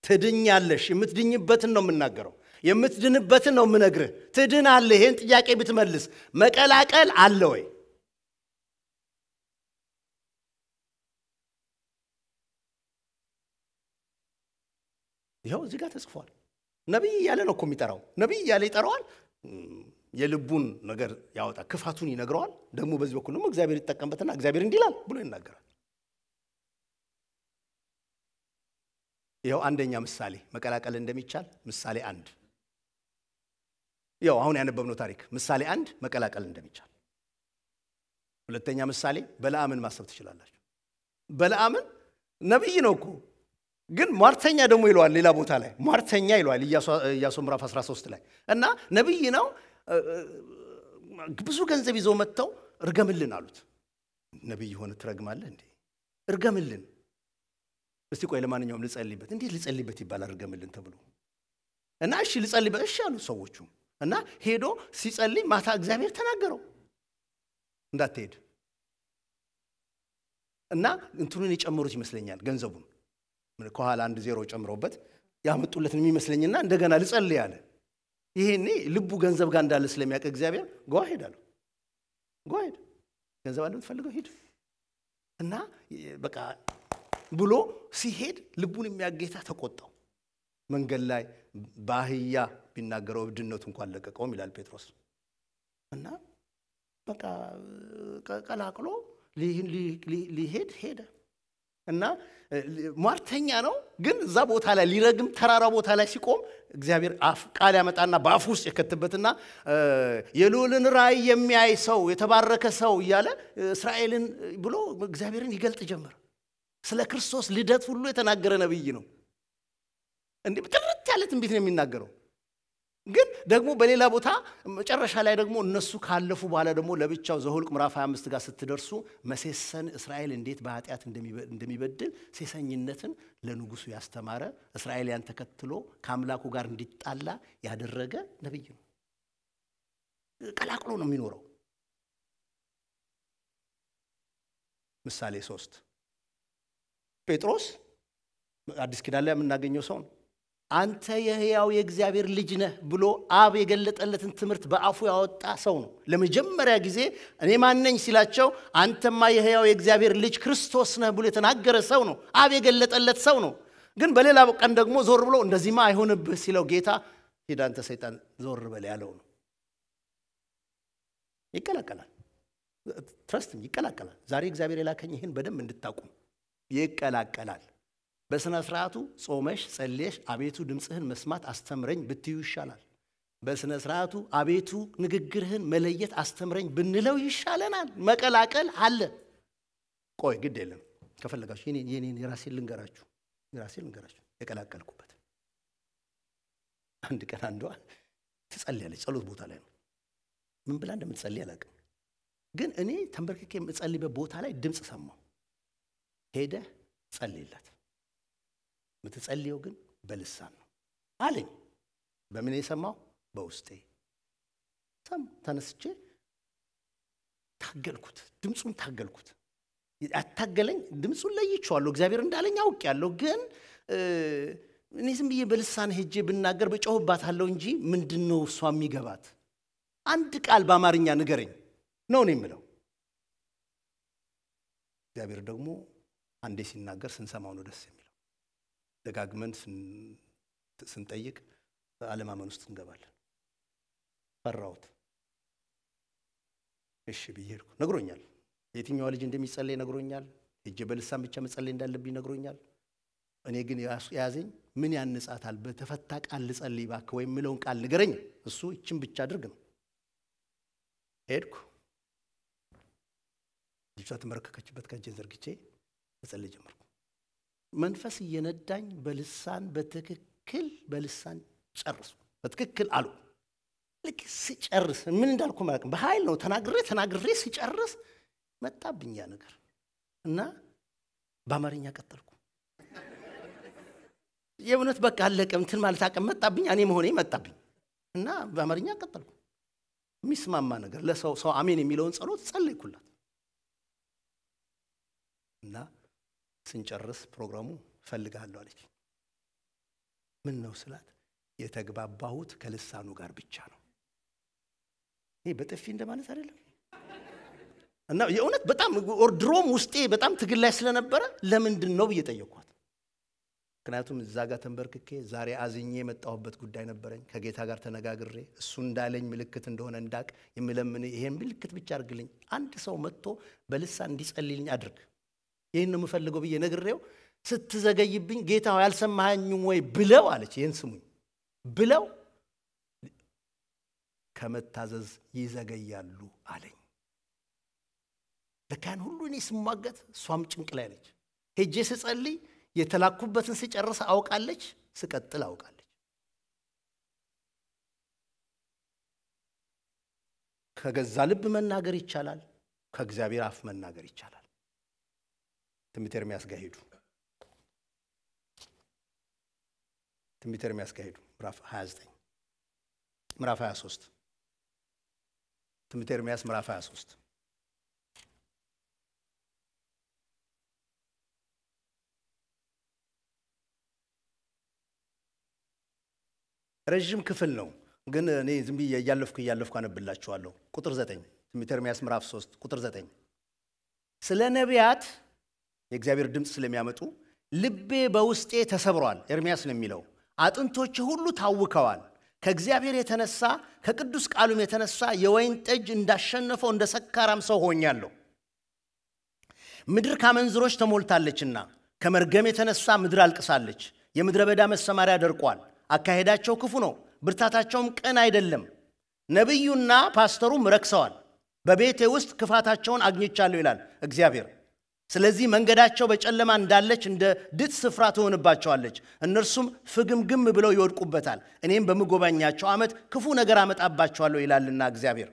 ትድኛለሽ። የምትድኝበትን ነው የምናገረው። የምትድንበትን ነው የምነግርህ። ትድን አለ። ይህን ጥያቄ ብትመልስ መቀላቀል አለ ወይ? ይኸው እዚህ ጋር ተጽፏል። ነቢይ እያለ ነው እኮ የሚጠራው። ነቢይ እያለ ይጠራዋል። የልቡን ነገር ያወጣ ክፋቱን ይነግረዋል። ደግሞ በዚህ በኩል ደግሞ እግዚአብሔር ይጠቀምበትና እግዚአብሔር እንዲላል ብሎ ይናገራል። ይኸው አንደኛ ምሳሌ መቀላቀል እንደሚቻል ምሳሌ አንድ ያው አሁን ያነበብነው ታሪክ ምሳሌ አንድ መቀላቀል እንደሚቻል። ሁለተኛ ምሳሌ በለዓምን ማሰብ ትችላላችሁ። በለዓምን ነቢይ ነው እኮ ግን ሟርተኛ ደግሞ ይለዋል ሌላ ቦታ ላይ ሟርተኛ ይለዋል ኢያሱ ምራፍ 13 ላይ እና ነቢይ ነው ብዙ ገንዘብ ይዘው መጥተው እርገምልን አሉት ነቢይ ሆነ ትረግማለ እንዴ እርገምልን እስቲ ቆይ ለማንኛውም ልጸልይበት እንዴት ልጸልይበት ይባላል እርገምልን ተብሎ እና እሺ ልጸልይበት እሺ አሉ ሰዎቹ እና ሄዶ ሲጸልይ ማታ እግዚአብሔር ተናገረው እንዳትሄድ እና እንትኑን የጨመሩት ይመስለኛል ገንዘቡን ከኋላ አንድ ዜሮ ጨምሮበት ያመጡለትን የሚመስለኝና እንደገና ልጸልይ አለ። ይሄኔ ልቡ ገንዘብ ጋር እንዳለ ስለሚያውቅ እግዚአብሔር ጓ ሄድ አለው። ጓ ሄድ፣ ገንዘብ አለ የምትፈልገው ሄድ እና በቃ ብሎ ሲሄድ ልቡን የሚያጌታ ተቆጣው። መንገድ ላይ በአህያ ቢናገረው እብድነቱ እንኳን ለቀቀውም ይላል ጴጥሮስ እና በቃ ቀላቅሎ ሊሄድ ሄደ። እና ሟርተኛ ነው፣ ግን እዛ ቦታ ላይ ሊረግም ተራራ ቦታ ላይ ሲቆም እግዚአብሔር ቃል ያመጣና በአፍ ውስጥ የከትበትና የልዑልን ራእይ የሚያይ ሰው የተባረከ ሰው እያለ እስራኤልን ብሎ እግዚአብሔርን ይገልጥ ጀመር። ስለ ክርስቶስ ልደት ሁሉ የተናገረ ነብይ ነው። እንዲህ ጥርት ያለ ትንቢት ነው የሚናገረው። ግን ደግሞ በሌላ ቦታ መጨረሻ ላይ ደግሞ እነሱ ካለፉ በኋላ ደግሞ ለብቻው ዘሁልቅ ምዕራፍ 25 ጋር ስትደርሱ መሴሰን እስራኤል እንዴት በኃጢአት እንደሚበድል ሴሰኝነትን ለንጉሱ ያስተማረ እስራኤል ያን ተከትሎ ከአምላኩ ጋር እንዲጣላ ያደረገ ነቢይ ነው። ቀላቅሎ ነው የሚኖረው። ምሳሌ ሶስት ጴጥሮስ አዲስ ኪዳን ላይ የምናገኘው ሰው ነው። አንተ የሕያው የእግዚአብሔር ልጅ ነህ ብሎ አብ የገለጠለትን ትምህርት በአፉ ያወጣ ሰው ነው። ለመጀመሪያ ጊዜ እኔ ማነኝ ሲላቸው አንተማ የሕያው የእግዚአብሔር ልጅ ክርስቶስ ነህ ብሎ የተናገረ ሰው ነው። አብ የገለጠለት ሰው ነው። ግን በሌላ ቀን ደግሞ ዞር ብሎ እንደዚህማ አይሆንብህ ሲለው ጌታ ሂድ አንተ ሰይጣን ዞር በል ያለው ነው። ይቀላቀላል። ትረስትም ይቀላቀላል። ዛሬ እግዚአብሔር የላከኝ ይህን በደንብ እንድታቁም ይቀላቀላል። በሥነ ሥርዓቱ ጾመሽ ጸልየሽ አቤቱ ድምፅህን መስማት አስተምረኝ ብትዩ ይሻላል። በሥነ ሥርዓቱ አቤቱ ንግግርህን መለየት አስተምረኝ ብንለው ይሻለናል። መቀላቀል አለ። ቆይ ግድ የለም ከፈለጋችሁ የኔን የራሴን ልንገራችሁ የራሴን ልንገራችሁ የቀላቀልኩበት አንድ ቀን አንዷ ትጸልያለች። ጸሎት ቦታ ላይ ነው። ምን ብላ እንደምትጸልይ አላውቅም፣ ግን እኔ ተንበርክኬ የምጸልይበት ቦታ ላይ ድምፅ ሰማሁ። ሄደህ ጸልይላት የምትጸልየው ግን በልሳን ነው አለኝ። በምን የሰማው? በውስጤ ሰም ተነስቼ ታገልኩት፣ ድምፁን ታገልኩት። አታገለኝ፣ ድምፁን ለይቸዋለሁ እግዚአብሔር እንዳለኝ ያለሁ ግን እኔ ዝም ብዬ በልሳን ሄጄ ብናገር አለው እንጂ ምንድን ነው እሷ የሚገባት? አንድ ቃል በአማርኛ ንገረኝ ነው ነው የምለው። እግዚአብሔር ደግሞ አንዴ ሲናገር ስንሰማው ነው ደስ ደጋግመን ስንጠይቅ አለማመን ውስጥ እንገባለን። ፈራሁት። እሺ ብዬ ሄድኩ። ነግሮኛል። የትኛዋ ልጅ እንደሚጸለይ ነግሮኛል። እጅ በልሳን ብቻ መጸለይ እንዳለብኝ ነግሮኛል። እኔ ግን የያዘኝ ምን ያንጻታል፣ በተፈታ ቃል ልጸልይ እባክህ ወይም ምለውን ቃል ንገረኝ። እሱ ይችን ብቻ አድርግ ነው። ሄድኩ። ልጅቷ ተመረከከችበት ከእጄን ዘርግቼ መጸለይ ጀመርኩ። መንፈስ እየነዳኝ በልሳን በትክክል በልሳን ጨርሱ በትክክል አሉ። ልክ ሲጨርስ ምን እንዳልኩ ማለቅም በኃይል ነው ተናግሬ ተናግሬ ሲጨርስ መጣብኛ ነገር እና በአማርኛ ቀጠልኩ። የእውነት በቃ አለቀ። እንትን ማለት አቀም መጣብኝ፣ እኔ መሆኔ መጣብኝ እና በአማርኛ ቀጠልኩ። የሚስማማ ነገር ለሰው ሰው አሜን የሚለውን ጸሎት ጸለይኩላት እና ስንጨርስ ፕሮግራሙ ፈልጋለሁ አለች። ምን ነው ስላት የተግባባሁት ከልሳኑ ጋር ብቻ ነው። ይህ በጥፊ እንደማለት አይደለም። እና የእውነት በጣም ድሮም ውስጤ በጣም ትግል ላይ ስለነበረ ለምንድን ነው ብዬ ጠየኳት። ምክንያቱም እዛ ጋር ተንበርክኬ ዛሬ አዝኜ የመጣሁበት ጉዳይ ነበረኝ። ከጌታ ጋር ተነጋግሬ እሱ እንዳለኝ ምልክት እንደሆነ እንዳቅ የምለምን ይሄን ምልክት ብቻ አድርግልኝ። አንድ ሰው መጥቶ በልሳን እንዲጸልይልኝ አድርግ። ይህን ነው የምፈልገው ብዬ ነግሬው ስትዘገይብኝ ጌታ ያልሰማኝም ወይ ብለው አለች። ይህን ስሙኝ ብለው ከመታዘዝ ይዘገያሉ አለኝ። ለካን ሁሉ እኔ ስሟገት፣ እሷም ጭንቅ ላይ ነች። ሄጄ ስጸልይ የተላኩበትን ስጨርስ አውቃለች፣ ስቀጥል አውቃለች። ከገዛ ልብ መናገር ይቻላል፣ ከእግዚአብሔር አፍ መናገር ይቻላል። ትንቢተ ኤርምያስ ጋር ሄዱ። ትንቢተ ኤርምያስ ጋር ሄዱ። ምዕራፍ 29 ምዕራፍ 23 ትንቢተ ኤርምያስ ምዕራፍ 23 ረዥም ክፍል ነው፣ ግን እኔ ዝም ብዬ እያለፍኩ እያለፍኩ አነብላችኋለሁ። ቁጥር 9 ትንቢተ ኤርምያስ ምዕራፍ 3 ቁጥር 9 ስለ ነቢያት የእግዚአብሔር ድምፅ ስለሚያመጡ ልቤ በውስጤ ተሰብሯል፣ ኤርሚያስ ነው የሚለው አጥንቶች ሁሉ ታውከዋል። ከእግዚአብሔር የተነሳ ከቅዱስ ቃሉም የተነሳ የወይን ጠጅ እንዳሸነፈው እንደ ሰካራም ሰው ሆኛለሁ። ምድር ከመንዝሮች ተሞልታለችና ከመርገም የተነሳ ምድር አልቅሳለች። የምድረ በዳ መሰማሪያ ደርቋል። አካሄዳቸው ክፉ ነው፣ ብርታታቸውም ቅን አይደለም። ነቢዩና ፓስተሩም ረክሰዋል። በቤቴ ውስጥ ክፋታቸውን አግኝቻለሁ ይላል እግዚአብሔር። ስለዚህ መንገዳቸው በጨለማ እንዳለች እንደ ድጥ ስፍራ ትሆንባቸዋለች፣ እነርሱም ፍግምግም ብለው ይወድቁበታል። እኔም በምጎበኛቸው ዓመት ክፉ ነገር አመጣባቸዋለሁ ይላልና እግዚአብሔር።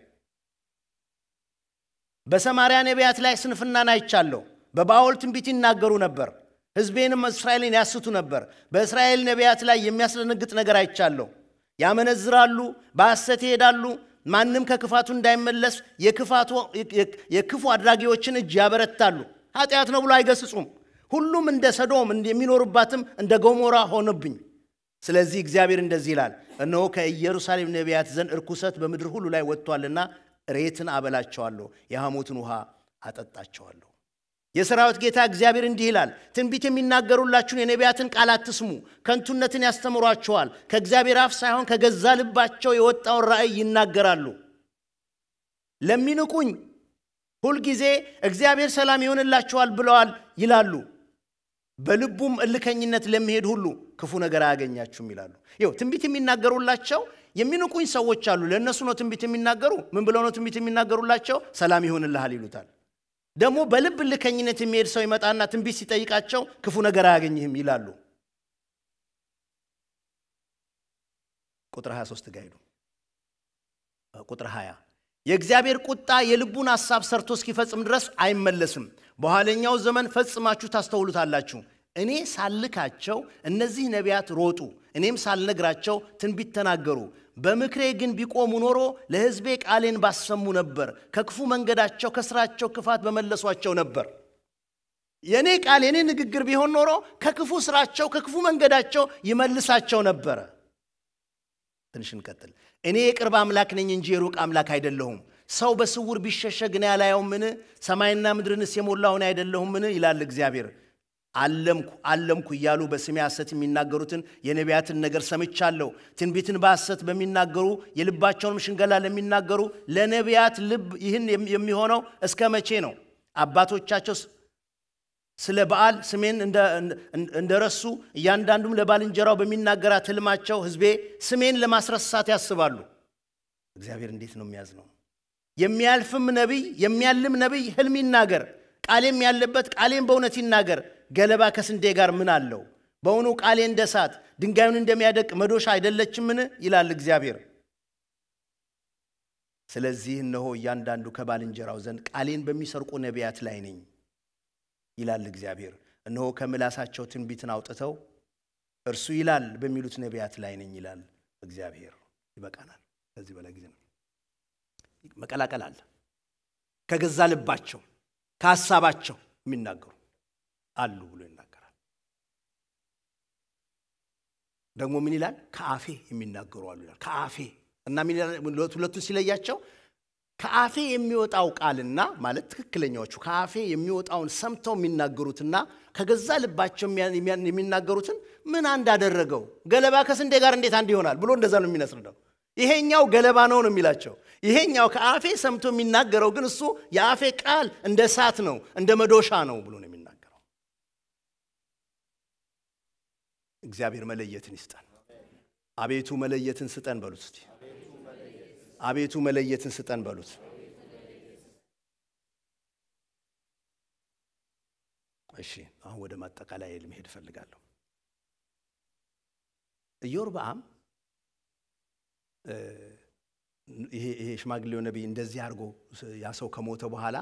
በሰማርያ ነቢያት ላይ ስንፍናን አይቻለሁ። በባኦል ትንቢት ይናገሩ ነበር፣ ሕዝቤንም እስራኤልን ያስቱ ነበር። በእስራኤል ነቢያት ላይ የሚያስደነግጥ ነገር አይቻለሁ። ያመነዝራሉ፣ በሐሰት ይሄዳሉ፣ ማንም ከክፋቱ እንዳይመለስ የክፉ አድራጊዎችን እጅ ያበረታሉ። ኃጢአት ነው ብሎ አይገስጹም። ሁሉም እንደ ሰዶም የሚኖሩባትም እንደ ገሞራ ሆነብኝ። ስለዚህ እግዚአብሔር እንደዚህ ይላል፣ እነሆ ከኢየሩሳሌም ነቢያት ዘንድ እርኩሰት በምድር ሁሉ ላይ ወጥቷልና ሬትን አበላቸዋለሁ፣ የሐሞትን ውሃ አጠጣቸዋለሁ። የሰራዊት ጌታ እግዚአብሔር እንዲህ ይላል፣ ትንቢት የሚናገሩላችሁን የነቢያትን ቃል አትስሙ፣ ከንቱነትን ያስተምሯቸዋል። ከእግዚአብሔር አፍ ሳይሆን ከገዛ ልባቸው የወጣውን ራእይ ይናገራሉ። ለሚንቁኝ ሁልጊዜ እግዚአብሔር ሰላም ይሆንላችኋል ብለዋል ይላሉ። በልቡም እልከኝነት ለሚሄድ ሁሉ ክፉ ነገር አያገኛችሁም ይላሉ። ይው ትንቢት የሚናገሩላቸው የሚንቁኝ ሰዎች አሉ። ለእነሱ ነው ትንቢት የሚናገሩ። ምን ብለው ነው ትንቢት የሚናገሩላቸው? ሰላም ይሆንልሃል ይሉታል። ደግሞ በልብ እልከኝነት የሚሄድ ሰው ይመጣና ትንቢት ሲጠይቃቸው ክፉ ነገር አያገኝህም ይላሉ። ቁጥር 23 ጋር ሄዱ። ቁጥር 20 የእግዚአብሔር ቁጣ የልቡን ሐሳብ ሰርቶ እስኪፈጽም ድረስ አይመለስም። በኋለኛው ዘመን ፈጽማችሁ ታስተውሉታላችሁ። እኔ ሳልካቸው እነዚህ ነቢያት ሮጡ፣ እኔም ሳልነግራቸው ትንቢት ተናገሩ። በምክሬ ግን ቢቆሙ ኖሮ ለሕዝቤ ቃሌን ባሰሙ ነበር፣ ከክፉ መንገዳቸው ከስራቸው ክፋት በመለሷቸው ነበር። የእኔ ቃል የእኔ ንግግር ቢሆን ኖሮ ከክፉ ስራቸው ከክፉ መንገዳቸው ይመልሳቸው ነበረ። ትንሽ እንቀጥል። እኔ የቅርብ አምላክ ነኝ እንጂ የሩቅ አምላክ አይደለሁም። ሰው በስውር ቢሸሸግ እኔ አላየውምን? ሰማይና ምድርንስ የሞላውን አይደለሁምን? ይላል እግዚአብሔር። አለምኩ አለምኩ እያሉ በስሜ ሐሰት የሚናገሩትን የነቢያትን ነገር ሰምቻለሁ። ትንቢትን በሐሰት በሚናገሩ የልባቸውንም ሽንገላ ለሚናገሩ ለነቢያት ልብ ይህን የሚሆነው እስከ መቼ ነው? አባቶቻቸው ስለ በዓል ስሜን እንደረሱ እያንዳንዱም ለባልንጀራው በሚናገራት ህልማቸው ህዝቤ ስሜን ለማስረሳት ያስባሉ። እግዚአብሔር እንዴት ነው የሚያዝነው? የሚያልፍም ነቢይ የሚያልም ነቢይ ህልም ይናገር፣ ቃሌም ያለበት ቃሌም በእውነት ይናገር። ገለባ ከስንዴ ጋር ምን አለው? በውኑ ቃሌ እንደ እሳት ድንጋዩን እንደሚያደቅ መዶሻ አይደለችምን? ይላል እግዚአብሔር። ስለዚህ እነሆ እያንዳንዱ ከባልንጀራው ዘንድ ቃሌን በሚሰርቁ ነቢያት ላይ ነኝ ይላል እግዚአብሔር። እነሆ ከምላሳቸው ትንቢትን አውጥተው እርሱ ይላል በሚሉት ነቢያት ላይ ነኝ ይላል እግዚአብሔር። ይበቃናል። ከዚህ በላይ ጊዜ መቀላቀል አለ። ከገዛ ልባቸው ከሀሳባቸው የሚናገሩ አሉ ብሎ ይናገራል። ደግሞ ምን ይላል? ከአፌ የሚናገሩ አሉ ይላል። ከአፌ እና ሁለቱን ሲለያቸው ከአፌ የሚወጣው ቃልና ማለት ትክክለኛዎቹ ከአፌ የሚወጣውን ሰምተው የሚናገሩትና ከገዛ ልባቸው የሚናገሩትን ምን አንድ አደረገው? ገለባ ከስንዴ ጋር እንዴት አንድ ይሆናል ብሎ እንደዛ ነው የሚነስርደው። ይሄኛው ገለባ ነው ነው የሚላቸው። ይሄኛው ከአፌ ሰምቶ የሚናገረው ግን እሱ የአፌ ቃል እንደ እሳት ነው፣ እንደ መዶሻ ነው ብሎ ነው የሚናገረው። እግዚአብሔር መለየትን ይስጠን። አቤቱ መለየትን ስጠን በሉት እስቲ። አቤቱ መለየትን ስጠን በሉት። እሺ አሁን ወደ ማጠቃላይ ልመሄድ እፈልጋለሁ። ኢዮርብዓም ይሄ ሽማግሌው ነቢይ እንደዚህ አድርጎ ያ ሰው ከሞተ በኋላ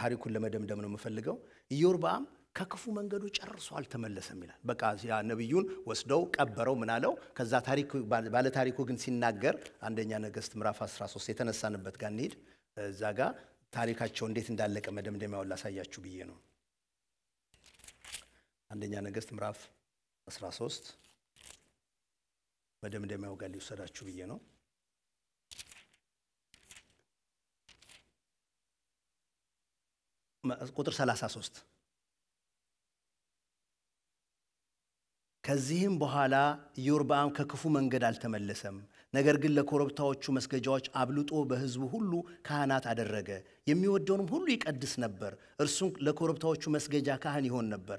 ታሪኩን ለመደምደም ነው የምፈልገው። ኢዮርብዓም ከክፉ መንገዱ ጨርሶ አልተመለሰም ይላል። በቃ ያ ነቢዩን ወስደው ቀበረው ምናለው። ከዛ ባለታሪኩ ግን ሲናገር አንደኛ ነገስት ምዕራፍ 13 የተነሳንበት ጋር እንሂድ። እዛ ጋ ታሪካቸው እንዴት እንዳለቀ መደምደሚያውን ላሳያችሁ ብዬ ነው። አንደኛ ነገስት ምዕራፍ 13 መደምደሚያው ጋር ሊወሰዳችሁ ብዬ ነው። ቁጥር 33 ከዚህም በኋላ ኢዮርብዓም ከክፉ መንገድ አልተመለሰም። ነገር ግን ለኮረብታዎቹ መስገጃዎች አብልጦ በሕዝቡ ሁሉ ካህናት አደረገ። የሚወደውንም ሁሉ ይቀድስ ነበር። እርሱም ለኮረብታዎቹ መስገጃ ካህን ይሆን ነበር።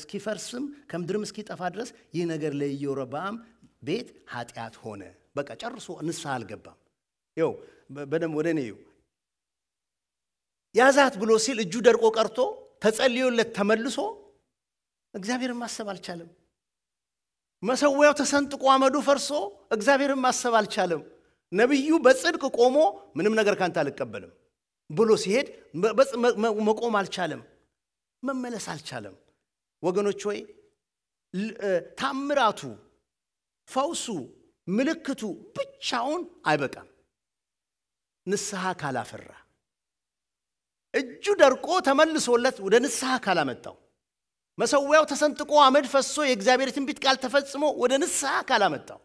እስኪፈርስም ከምድርም እስኪጠፋ ድረስ ይህ ነገር ለኢዮርብዓም ቤት ኃጢአት ሆነ። በቃ ጨርሶ ንስሐ አልገባም። ይኸው በደንብ ወደ እኔ ያዛት ብሎ ሲል እጁ ደርቆ ቀርቶ ተጸልዮለት ተመልሶ እግዚአብሔርን ማሰብ አልቻለም። መሰዊያው ተሰንጥቆ አመዱ ፈርሶ እግዚአብሔርን ማሰብ አልቻለም። ነቢዩ በጽድቅ ቆሞ ምንም ነገር ካንተ አልቀበልም ብሎ ሲሄድ መቆም አልቻለም፣ መመለስ አልቻለም። ወገኖች ሆይ ታምራቱ፣ ፈውሱ፣ ምልክቱ ብቻውን አይበቃም። ንስሐ ካላፈራ እጁ ደርቆ ተመልሶለት ወደ ንስሐ ካላመጣው መሰዊያው ተሰንጥቆ አመድ ፈሶ የእግዚአብሔር ትንቢት ቃል ተፈጽሞ ወደ ንስሐ ካላመጣው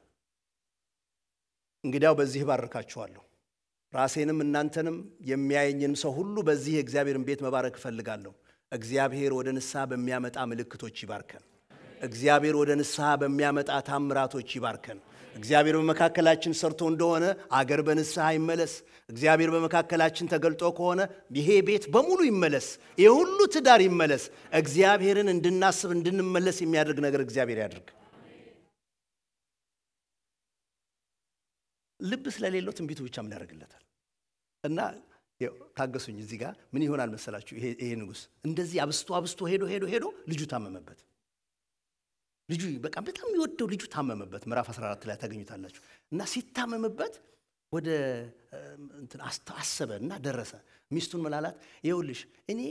እንግዲያው በዚህ እባርካችኋለሁ ራሴንም እናንተንም የሚያየኝንም ሰው ሁሉ በዚህ የእግዚአብሔርን ቤት መባረክ እፈልጋለሁ። እግዚአብሔር ወደ ንስሐ በሚያመጣ ምልክቶች ይባርከን። እግዚአብሔር ወደ ንስሐ በሚያመጣ ታምራቶች ይባርከን። እግዚአብሔር በመካከላችን ሰርቶ እንደሆነ አገር በንስሐ ይመለስ። እግዚአብሔር በመካከላችን ተገልጦ ከሆነ ይሄ ቤት በሙሉ ይመለስ፣ ይሄ ሁሉ ትዳር ይመለስ። እግዚአብሔርን እንድናስብ እንድንመለስ የሚያደርግ ነገር እግዚአብሔር ያድርግ። ልብ ስለሌለው ትንቢቱ ብቻ ምን ያደርግለታል? እና ታገሱኝ። እዚህ ጋር ምን ይሆናል መሰላችሁ? ይሄ ንጉሥ እንደዚህ አብስቶ አብስቶ ሄዶ ሄዶ ሄዶ ልጁ ታመመበት። ልጁ በቃ በጣም የሚወደው ልጁ ታመመበት። ምዕራፍ 14 ላይ ታገኙታላችሁ። እና ሲታመምበት ወደ አሰበ እና ደረሰ። ሚስቱን መላላት ይኸውልሽ እኔ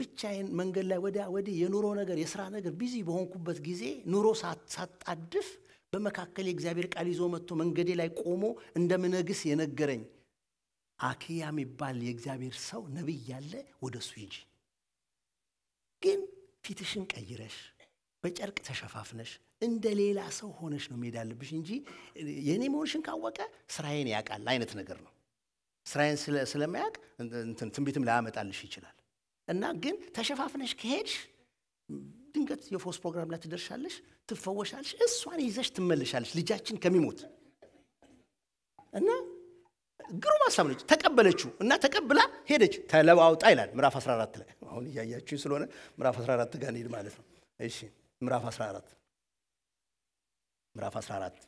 ብቻዬን መንገድ ላይ ወዲያ ወዲህ የኑሮ ነገር የስራ ነገር ቢዚ በሆንኩበት ጊዜ ኑሮ ሳጣድፍ በመካከል የእግዚአብሔር ቃል ይዞ መጥቶ መንገዴ ላይ ቆሞ እንደምነግስ የነገረኝ አኪያ የሚባል የእግዚአብሔር ሰው ነቢይ ያለ ወደ እሱ ሂጂ፣ ግን ፊትሽን ቀይረሽ በጨርቅ ተሸፋፍነሽ እንደ ሌላ ሰው ሆነሽ ነው መሄድ ያለብሽ እንጂ የእኔ መሆንሽን ካወቀ ስራዬን ያውቃል አይነት ነገር ነው። ስራዬን ስለማያውቅ ትንቢትም ላያመጣልሽ ይችላል። እና ግን ተሸፋፍነሽ ከሄድሽ ድንገት የፎስ ፕሮግራም ላይ ትደርሻለሽ፣ ትፈወሻለሽ፣ እሷን ይዘሽ ትመለሻለሽ ልጃችን ከሚሞት እና ግሩም ሀሳብ ነች። ተቀበለችው እና ተቀብላ ሄደች። ተለዋውጣ ይላል ምዕራፍ 14 ላይ። አሁን እያያችሁ ስለሆነ ምዕራፍ 14 ጋር እንሂድ ማለት ነው። እሺ ምዕራፍ 14 ምዕራፍ 14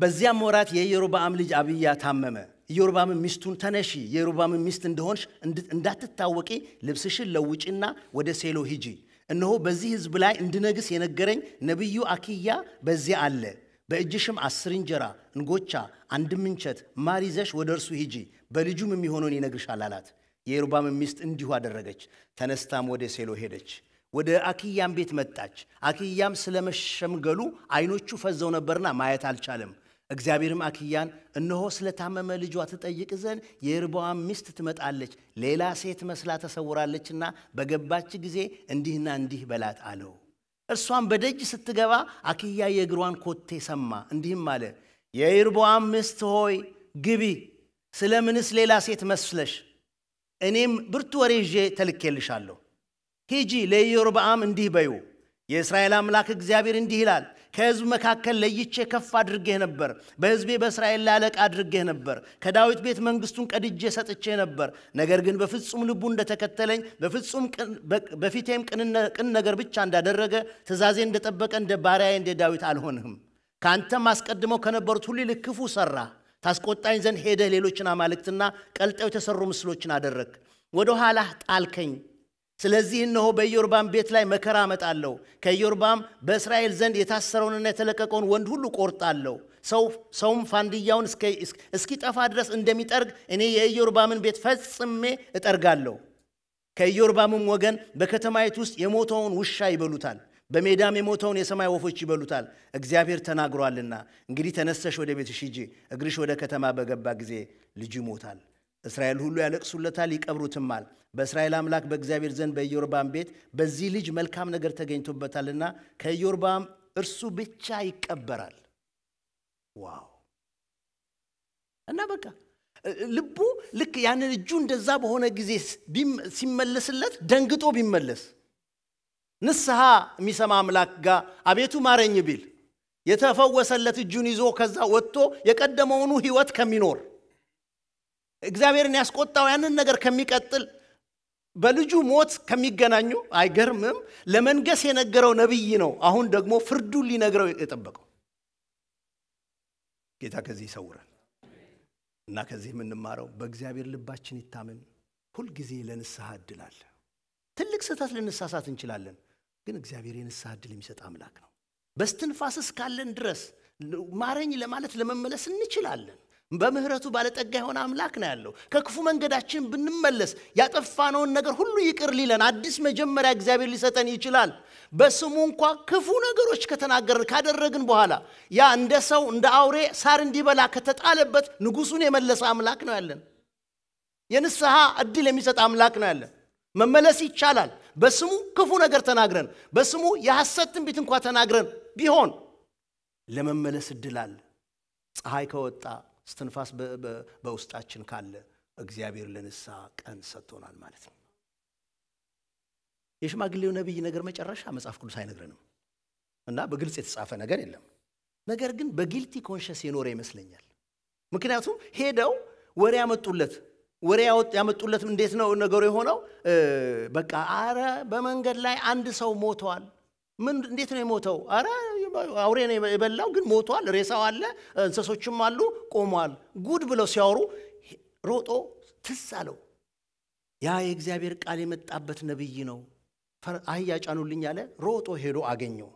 በዚያም ወራት የኢየሮብዓም ልጅ አብያ ታመመ። ኢየሮብዓም ሚስቱን ተነሺ፣ የኢየሮብዓም ሚስት እንደሆንሽ እንዳትታወቂ ልብስሽን ለውጪና ወደ ሴሎ ሂጂ። እነሆ በዚህ ህዝብ ላይ እንድነግስ የነገረኝ ነቢዩ አኪያ በዚያ አለ። በእጅሽም አስር እንጀራ፣ እንጎቻ፣ አንድ ምንቸት ማሪዘሽ ወደ እርሱ ሂጂ፣ በልጁም የሚሆነውን ይነግርሻል አላት። የኢየሮብዓም ሚስት እንዲሁ አደረገች። ተነስታም ወደ ሴሎ ሄደች። ወደ አኪያም ቤት መጣች። አክያም ስለመሸምገሉ አይኖቹ ፈዘው ነበርና ማየት አልቻለም። እግዚአብሔርም አክያን እነሆ ስለታመመ ልጇ ትጠይቅ ዘንድ የርባዋን ሚስት ትመጣለች፣ ሌላ ሴት መስላ ተሰውራለችና በገባች ጊዜ እንዲህና እንዲህ በላት አለው። እርሷም በደጅ ስትገባ አክያ የእግሯን ኮቴ ሰማ። እንዲህም አለ፣ የይርቦአም ሚስት ሆይ ግቢ፣ ምንስ ሌላ ሴት መስለሽ? እኔም ብርቱ ወሬ ይዤ ተልኬልሻለሁ። ሂጂ ለኢዮርብዓም እንዲህ በዩ የእስራኤል አምላክ እግዚአብሔር እንዲህ ይላል ከሕዝብ መካከል ለይቼ ከፍ አድርጌህ ነበር። በሕዝቤ በእስራኤል ላይ አለቃ አድርጌህ ነበር። ከዳዊት ቤት መንግስቱን ቀድጄ ሰጥቼ ነበር። ነገር ግን በፍጹም ልቡ እንደተከተለኝ በፍጹም በፊቴም ቅን ነገር ብቻ እንዳደረገ ትእዛዜ እንደጠበቀ እንደ ባሪያዬ እንደ ዳዊት አልሆንህም። ከአንተም አስቀድመው ከነበሩት ሁሉ ይልቅ ክፉ ሰራ። ታስቆጣኝ ዘንድ ሄደህ ሌሎችን አማልክትና ቀልጠው የተሰሩ ምስሎችን አደረግ ወደ ኋላህ ጣልከኝ ስለዚህ እነሆ በኢዮርባም ቤት ላይ መከራ አመጣለሁ። ከኢዮርባም በእስራኤል ዘንድ የታሰረውንና የተለቀቀውን ወንድ ሁሉ ቆርጣለሁ። ሰውም ፋንድያውን እስኪጠፋ ድረስ እንደሚጠርግ እኔ የኢዮርባምን ቤት ፈጽሜ እጠርጋለሁ። ከኢዮርባምም ወገን በከተማይቱ ውስጥ የሞተውን ውሻ ይበሉታል፣ በሜዳም የሞተውን የሰማይ ወፎች ይበሉታል፣ እግዚአብሔር ተናግሯልና። እንግዲህ ተነሰሽ ወደ ቤትሽ ሂጂ፣ እግርሽ ወደ ከተማ በገባ ጊዜ ልጁ ይሞታል። እስራኤል ሁሉ ያለቅሱለታል ይቀብሩትማል። በእስራኤል አምላክ በእግዚአብሔር ዘንድ በኢዮርባም ቤት በዚህ ልጅ መልካም ነገር ተገኝቶበታልና ከኢዮርባም እርሱ ብቻ ይቀበራል። ዋው! እና በቃ ልቡ ልክ ያንን እጁ እንደዛ በሆነ ጊዜ ሲመለስለት ደንግጦ ቢመለስ ንስሐ የሚሰማ አምላክ ጋር አቤቱ ማረኝ ቢል የተፈወሰለት እጁን ይዞ ከዛ ወጥቶ የቀደመውኑ ህይወት ከሚኖር እግዚአብሔርን ያስቆጣው ያንን ነገር ከሚቀጥል በልጁ ሞት ከሚገናኙ አይገርምም። ለመንገስ የነገረው ነቢይ ነው። አሁን ደግሞ ፍርዱን ሊነግረው የጠበቀው ጌታ ከዚህ ይሰውረን እና ከዚህ የምንማረው በእግዚአብሔር ልባችን ይታመን። ሁልጊዜ ለንስሐ እድል ትልቅ ስህተት ልንሳሳት እንችላለን፣ ግን እግዚአብሔር የንስሐ እድል የሚሰጥ አምላክ ነው። በስትንፋስ እስካለን ድረስ ማረኝ ለማለት ለመመለስ እንችላለን። በምህረቱ ባለጠጋ የሆነ አምላክ ነው ያለው። ከክፉ መንገዳችን ብንመለስ ያጠፋነውን ነገር ሁሉ ይቅር ሊለን አዲስ መጀመሪያ እግዚአብሔር ሊሰጠን ይችላል። በስሙ እንኳ ክፉ ነገሮች ከተናገርን ካደረግን በኋላ ያ እንደ ሰው እንደ አውሬ ሳር እንዲበላ ከተጣለበት ንጉሱን የመለሰ አምላክ ነው ያለን። የንስሐ እድል የሚሰጥ አምላክ ነው ያለን። መመለስ ይቻላል። በስሙ ክፉ ነገር ተናግረን በስሙ የሐሰት ትንቢት እንኳ ተናግረን ቢሆን ለመመለስ እድል አለ። ፀሐይ ከወጣ እስትንፋስ በውስጣችን ካለ እግዚአብሔር ለንሳ ቀን ሰጥቶናል ማለት ነው። የሽማግሌው ነቢይ ነገር መጨረሻ መጽሐፍ ቅዱስ አይነግረንም እና በግልጽ የተጻፈ ነገር የለም። ነገር ግን በጊልቲ ኮንሸስ የኖረ ይመስለኛል። ምክንያቱም ሄደው ወሬ ያመጡለት ወሬ ያመጡለት እንዴት ነው ነገሩ የሆነው? በቃ አረ በመንገድ ላይ አንድ ሰው ሞተዋል። ምን እንዴት ነው የሞተው? አረ አውሬን የበላው ግን ሞቷል፣ ሬሳው አለ፣ እንሰሶችም አሉ፣ ቆሟል። ጉድ ብለው ሲያወሩ ሮጦ ትስ አለው። ያ የእግዚአብሔር ቃል የመጣበት ነቢይ ነው። አህያ ጫኑልኝ አለ። ሮጦ ሄዶ አገኘው።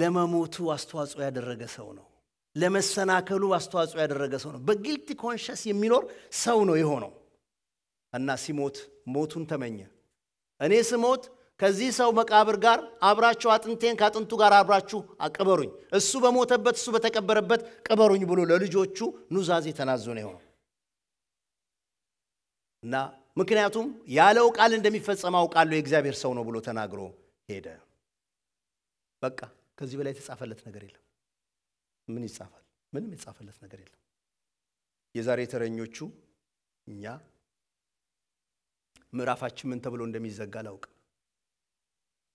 ለመሞቱ አስተዋጽኦ ያደረገ ሰው ነው። ለመሰናከሉ አስተዋጽኦ ያደረገ ሰው ነው። በጊልቲ ኮንሸስ የሚኖር ሰው ነው የሆነው እና ሲሞት ሞቱን ተመኘ። እኔ ስሞት ከዚህ ሰው መቃብር ጋር አብራችሁ አጥንቴን ከአጥንቱ ጋር አብራችሁ አቅበሩኝ፣ እሱ በሞተበት እሱ በተቀበረበት ቅበሩኝ ብሎ ለልጆቹ ኑዛዜ ተናዞ ነው የሆነው እና ምክንያቱም ያለው ቃል እንደሚፈጸም አውቃለሁ የእግዚአብሔር ሰው ነው ብሎ ተናግሮ ሄደ። በቃ ከዚህ በላይ የተጻፈለት ነገር የለም። ምን ይጻፋል? ምንም የተጻፈለት ነገር የለም። የዛሬ ተረኞቹ እኛ ምዕራፋችን ምን ተብሎ እንደሚዘጋ አላውቅም።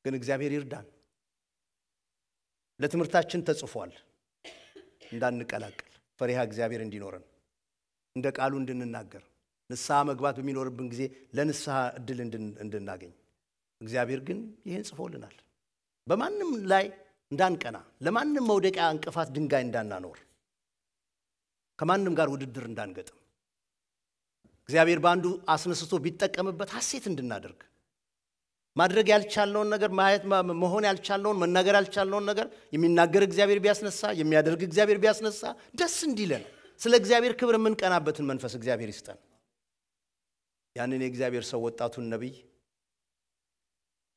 ግን እግዚአብሔር ይርዳን። ለትምህርታችን ተጽፏል እንዳንቀላቀል ፈሪሃ እግዚአብሔር እንዲኖረን እንደ ቃሉ እንድንናገር ንስሐ መግባት በሚኖርብን ጊዜ ለንስሐ እድል እንድናገኝ እግዚአብሔር ግን ይህን ጽፎልናል። በማንም ላይ እንዳንቀና፣ ለማንም መውደቂያ እንቅፋት ድንጋይ እንዳናኖር፣ ከማንም ጋር ውድድር እንዳንገጥም፣ እግዚአብሔር በአንዱ አስነስቶ ቢጠቀምበት ሐሴት እንድናደርግ ማድረግ ያልቻለውን ነገር ማየት መሆን ያልቻለውን መናገር ያልቻለውን ነገር የሚናገር እግዚአብሔር ቢያስነሳ የሚያደርግ እግዚአብሔር ቢያስነሳ ደስ እንዲለን ስለ እግዚአብሔር ክብር የምንቀናበትን መንፈስ እግዚአብሔር ይስጠን። ያንን የእግዚአብሔር ሰው ወጣቱን ነቢይ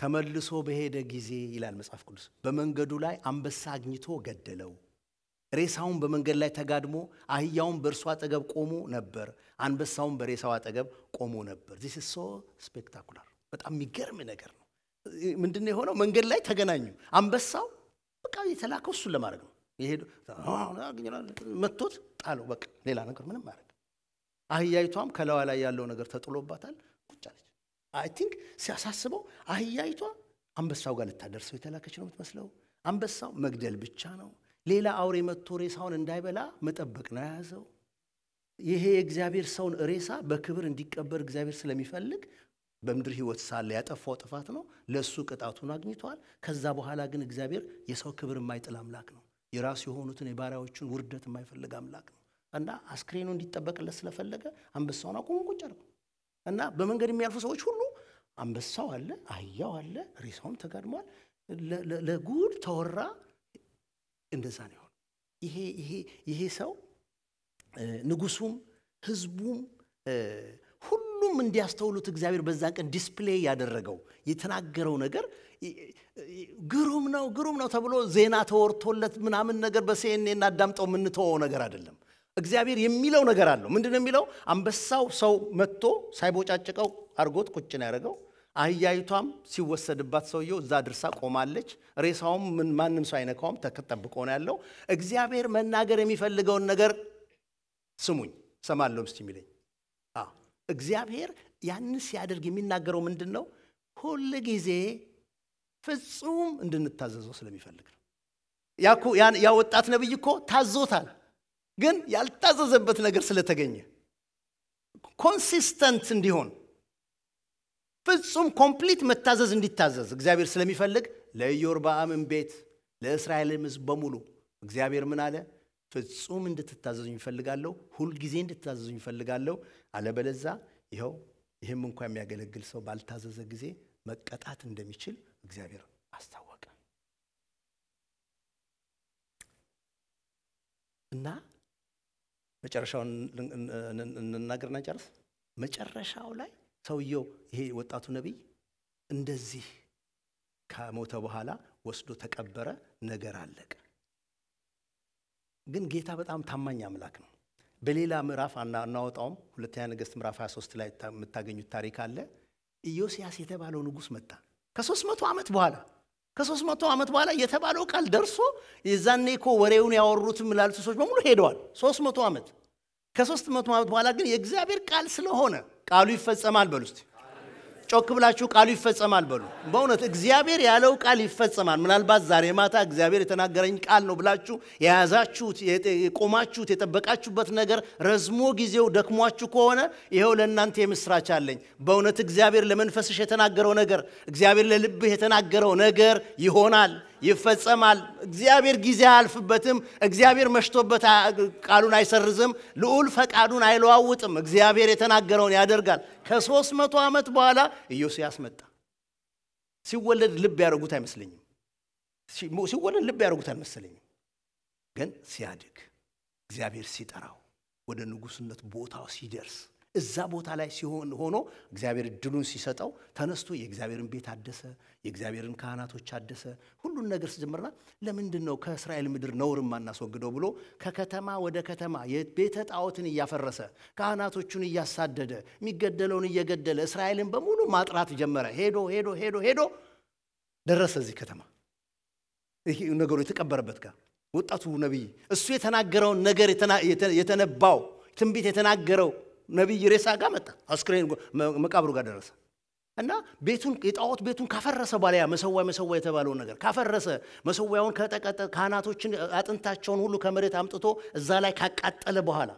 ተመልሶ በሄደ ጊዜ ይላል መጽሐፍ ቅዱስ በመንገዱ ላይ አንበሳ አግኝቶ ገደለው። ሬሳውን በመንገድ ላይ ተጋድሞ አህያውን በእርሱ አጠገብ ቆሞ ነበር፣ አንበሳውን በሬሳው አጠገብ ቆሞ ነበር። ዚስ ሶ ስፔክታኩላር በጣም የሚገርም ነገር ነው። ምንድን የሆነው? መንገድ ላይ ተገናኙ። አንበሳው በቃ የተላከው እሱን ለማድረግ ነው። የሄዱ መቶት ጣለው። በቃ ሌላ ነገር ምንም ማድረግ አህያይቷም ከለዋ ላይ ያለው ነገር ተጥሎባታል። ቁጭ አይ ቲንክ ሲያሳስበው አህያይቷ አንበሳው ጋር ልታደርሰው የተላከች ነው የምትመስለው። አንበሳው መግደል ብቻ ነው። ሌላ አውሬ መጥቶ ሬሳውን እንዳይበላ መጠበቅ ነው የያዘው። ይሄ የእግዚአብሔር ሰውን ሬሳ በክብር እንዲቀበር እግዚአብሔር ስለሚፈልግ በምድር ህይወት ሳለ ያጠፋው ጥፋት ነው። ለእሱ ቅጣቱን አግኝተዋል። ከዛ በኋላ ግን እግዚአብሔር የሰው ክብር የማይጥል አምላክ ነው። የራሱ የሆኑትን የባሪያዎቹን ውርደት የማይፈልግ አምላክ ነው እና አስክሬኑ እንዲጠበቅለት ስለፈለገ አንበሳውን አቁሞ ቁጭ አድርገው እና በመንገድ የሚያልፉ ሰዎች ሁሉ አንበሳው አለ፣ አህያው አለ፣ ሬሳውም ተጋድሟል፣ ለጉድ ተወራ። እንደዛ ነው የሆነ ይሄ ይሄ ሰው ንጉሱም ህዝቡም ሁሉም እንዲያስተውሉት እግዚአብሔር በዛን ቀን ዲስፕሌይ ያደረገው የተናገረው ነገር ግሩም ነው ግሩም ነው ተብሎ ዜና ተወርቶለት ምናምን ነገር በሴኔ አዳምጠው የምንተወው ነገር አይደለም። እግዚአብሔር የሚለው ነገር አለው። ምንድን የሚለው? አንበሳው ሰው መጥቶ ሳይቦጫጭቀው አርጎት ቁጭ ነው ያደረገው። አህያይቷም ሲወሰድባት ሰውየው እዛ ድርሳ ቆማለች። ሬሳውም ማንም ሰው አይነካውም፣ ተጠብቆ ነው ያለው። እግዚአብሔር መናገር የሚፈልገውን ነገር ስሙኝ፣ ሰማለሁ እስቲ የሚለኝ እግዚአብሔር ያን ሲያደርግ የሚናገረው ምንድን ነው? ሁል ጊዜ ፍጹም እንድንታዘዘው ስለሚፈልግ ነው። ያ ወጣት ነብይ እኮ ታዞታል፣ ግን ያልታዘዘበት ነገር ስለተገኘ ኮንሲስተንት እንዲሆን ፍጹም ኮምፕሊት መታዘዝ እንዲታዘዝ እግዚአብሔር ስለሚፈልግ ለኢዮርባአምን ቤት ለእስራኤልም ህዝብ በሙሉ እግዚአብሔር ምን አለ? ፍጹም እንድትታዘዙኝ ይፈልጋለሁ፣ ሁልጊዜ እንድትታዘዙኝ ይፈልጋለሁ። አለበለዛ ይኸው ይህም እንኳ የሚያገለግል ሰው ባልታዘዘ ጊዜ መቀጣት እንደሚችል እግዚአብሔር አስታወቀ እና መጨረሻውን እንናገርና ጨርስ። መጨረሻው ላይ ሰውየው ይሄ ወጣቱ ነቢይ እንደዚህ ከሞተ በኋላ ወስዶ ተቀበረ፣ ነገር አለቀ። ግን ጌታ በጣም ታማኝ አምላክ ነው። በሌላ ምዕራፍ አናወጣውም። ሁለተኛ ነገሥት ምዕራፍ 23 ላይ የምታገኙት ታሪክ አለ። ኢዮስያስ የተባለው ንጉሥ መጣ ከሦስት መቶ ዓመት በኋላ ከሦስት መቶ ዓመት በኋላ የተባለው ቃል ደርሶ የዛኔ እኮ ወሬውን ያወሩትም ላሉት ሰዎች በሙሉ ሄደዋል። ሦስት መቶ ዓመት ከሦስት መቶ ዓመት በኋላ ግን የእግዚአብሔር ቃል ስለሆነ ቃሉ ይፈጸማል በሉ ጮክ ብላችሁ ቃሉ ይፈጸማል በሉ። በእውነት እግዚአብሔር ያለው ቃል ይፈጸማል። ምናልባት ዛሬ ማታ እግዚአብሔር የተናገረኝ ቃል ነው ብላችሁ የያዛችሁት፣ የቆማችሁት፣ የጠበቃችሁበት ነገር ረዝሞ ጊዜው ደክሟችሁ ከሆነ ይኸው ለእናንተ የምስራች አለኝ። በእውነት እግዚአብሔር ለመንፈስሽ የተናገረው ነገር፣ እግዚአብሔር ለልብህ የተናገረው ነገር ይሆናል። ይፈጸማል። እግዚአብሔር ጊዜ አያልፍበትም። እግዚአብሔር መሽቶበት ቃሉን አይሰርዝም። ልዑል ፈቃዱን አይለዋውጥም። እግዚአብሔር የተናገረውን ያደርጋል። ከሶስት መቶ ዓመት በኋላ ኢዮስያስ መጣ። ሲወለድ ልብ ያደረጉት አይመስለኝም። ሲወለድ ልብ ያደረጉት አልመሰለኝም። ግን ሲያድግ እግዚአብሔር ሲጠራው ወደ ንጉሥነት ቦታው ሲደርስ እዛ ቦታ ላይ ሲሆን ሆኖ እግዚአብሔር እድሉን ሲሰጠው ተነስቶ የእግዚአብሔርን ቤት አደሰ፣ የእግዚአብሔርን ካህናቶች አደሰ። ሁሉን ነገር ስጀምርና ለምንድን ነው ከእስራኤል ምድር ነውር ማናስወግደው ብሎ ከከተማ ወደ ከተማ የቤተ ጣዖትን እያፈረሰ ካህናቶቹን እያሳደደ የሚገደለውን እየገደለ እስራኤልን በሙሉ ማጥራት ጀመረ። ሄዶ ሄዶ ሄዶ ሄዶ ደረሰ እዚህ ከተማ ነገሩ የተቀበረበት ጋር ወጣቱ ነቢይ እሱ የተናገረውን ነገር የተነባው ትንቢት የተናገረው ነቢይ ሬሳ ጋር መጣ፣ አስክሬን መቃብሩ ጋር ደረሰ እና ቤቱን የጣዖት ቤቱን ካፈረሰ በኋላ ያ መሰዋ መሰዋ የተባለውን ነገር ካፈረሰ መሰዋያውን ከጠቀጠ ካህናቶችን አጥንታቸውን ሁሉ ከመሬት አምጥቶ እዛ ላይ ካቃጠለ በኋላ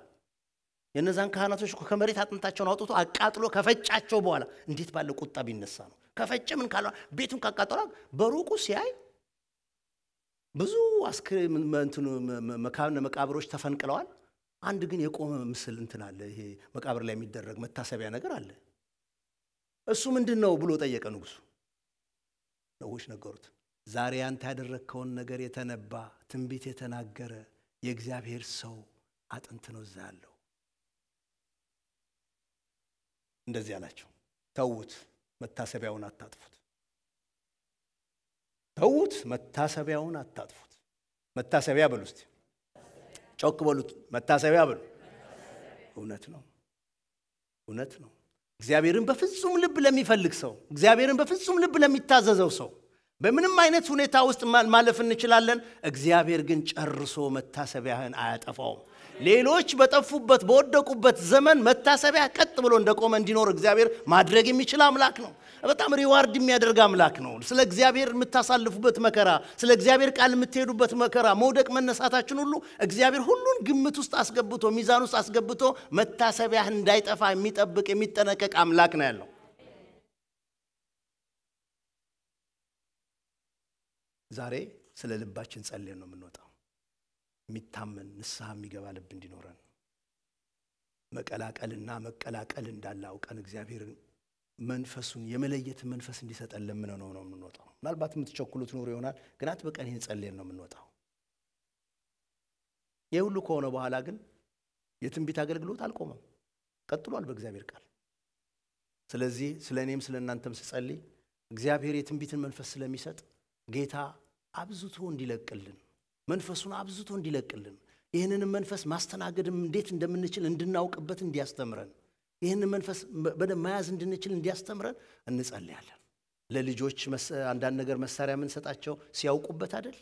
የነዛን ካህናቶች ከመሬት አጥንታቸውን አውጥቶ አቃጥሎ ከፈጫቸው በኋላ እንዴት ባለ ቁጣ ቢነሳ ነው? ከፈጨ ምን ካለ ቤቱን ካቃጠለ በሩቁ ሲያይ ብዙ አስክሬን መቃብሮች ተፈንቅለዋል። አንድ ግን የቆመ ምስል እንትን አለ። ይሄ መቃብር ላይ የሚደረግ መታሰቢያ ነገር አለ። እሱ ምንድን ነው ብሎ ጠየቀ ንጉሱ። ነዎች ነገሩት። ዛሬ አንተ ያደረግከውን ነገር የተነባ ትንቢት የተናገረ የእግዚአብሔር ሰው አጥንት ነው እዛ ያለው። እንደዚህ አላቸው፣ ተዉት፣ መታሰቢያውን አታጥፉት። ተዉት፣ መታሰቢያውን አታጥፉት። መታሰቢያ በሉ እስቲ ጮክ በሉት። መታሰቢያ ብሉ እውነት ነው፣ እውነት ነው። እግዚአብሔርን በፍጹም ልብ ለሚፈልግ ሰው፣ እግዚአብሔርን በፍጹም ልብ ለሚታዘዘው ሰው በምንም አይነት ሁኔታ ውስጥ ማለፍ እንችላለን። እግዚአብሔር ግን ጨርሶ መታሰቢያህን አያጠፋውም። ሌሎች በጠፉበት በወደቁበት ዘመን መታሰቢያ ቀጥ ብሎ እንደቆመ እንዲኖር እግዚአብሔር ማድረግ የሚችል አምላክ ነው። በጣም ሪዋርድ የሚያደርግ አምላክ ነው። ስለ እግዚአብሔር የምታሳልፉበት መከራ፣ ስለ እግዚአብሔር ቃል የምትሄዱበት መከራ፣ መውደቅ መነሳታችን ሁሉ እግዚአብሔር ሁሉን ግምት ውስጥ አስገብቶ ሚዛን ውስጥ አስገብቶ መታሰቢያ እንዳይጠፋ የሚጠብቅ የሚጠነቀቅ አምላክ ነው ያለው። ዛሬ ስለ ልባችን ጸልየን ነው የምንወጣው። የሚታመን ንስሐ የሚገባ ልብ እንዲኖረን መቀላቀልና መቀላቀል እንዳላውቀን እግዚአብሔር መንፈሱን የመለየት መንፈስ እንዲሰጠን ለምነ ነው ነው የምንወጣው። ምናልባት የምትቸኩሉት ኑሮ ይሆናል፣ ግን አጥብቀን ይህን ጸልየን ነው የምንወጣው። ይህ ሁሉ ከሆነ በኋላ ግን የትንቢት አገልግሎት አልቆመም፣ ቀጥሏል በእግዚአብሔር ቃል። ስለዚህ ስለ እኔም ስለ እናንተም ስጸልይ እግዚአብሔር የትንቢትን መንፈስ ስለሚሰጥ ጌታ አብዝቶ እንዲለቅልን መንፈሱን አብዝቶ እንዲለቅልን ይህንንም መንፈስ ማስተናገድም እንዴት እንደምንችል እንድናውቅበት እንዲያስተምረን ይህንን መንፈስ በደንብ መያዝ እንድንችል እንዲያስተምረን እንጸልያለን። ለልጆች አንዳንድ ነገር መሳሪያ የምንሰጣቸው ሲያውቁበት አደል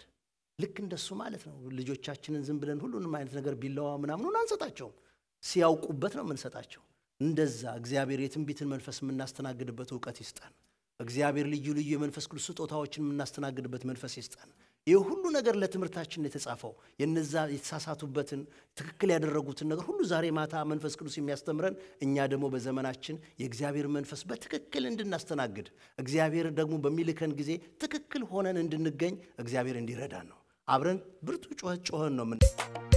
ልክ እንደሱ ማለት ነው። ልጆቻችንን ዝም ብለን ሁሉንም አይነት ነገር ቢላዋ ምናምኑን አንሰጣቸውም። ሲያውቁበት ነው የምንሰጣቸው። እንደዛ እግዚአብሔር የትንቢትን መንፈስ የምናስተናግድበት እውቀት ይስጠን። እግዚአብሔር ልዩ ልዩ የመንፈስ ቅዱስ ስጦታዎችን የምናስተናግድበት መንፈስ ይስጠን። ይህ ሁሉ ነገር ለትምህርታችን የተጻፈው የነዛ የተሳሳቱበትን ትክክል ያደረጉትን ነገር ሁሉ ዛሬ ማታ መንፈስ ቅዱስ የሚያስተምረን እኛ ደግሞ በዘመናችን የእግዚአብሔር መንፈስ በትክክል እንድናስተናግድ እግዚአብሔር ደግሞ በሚልከን ጊዜ ትክክል ሆነን እንድንገኝ እግዚአብሔር እንዲረዳን ነው። አብረን ብርቱ ጩኸት ጮኸን ነው ምን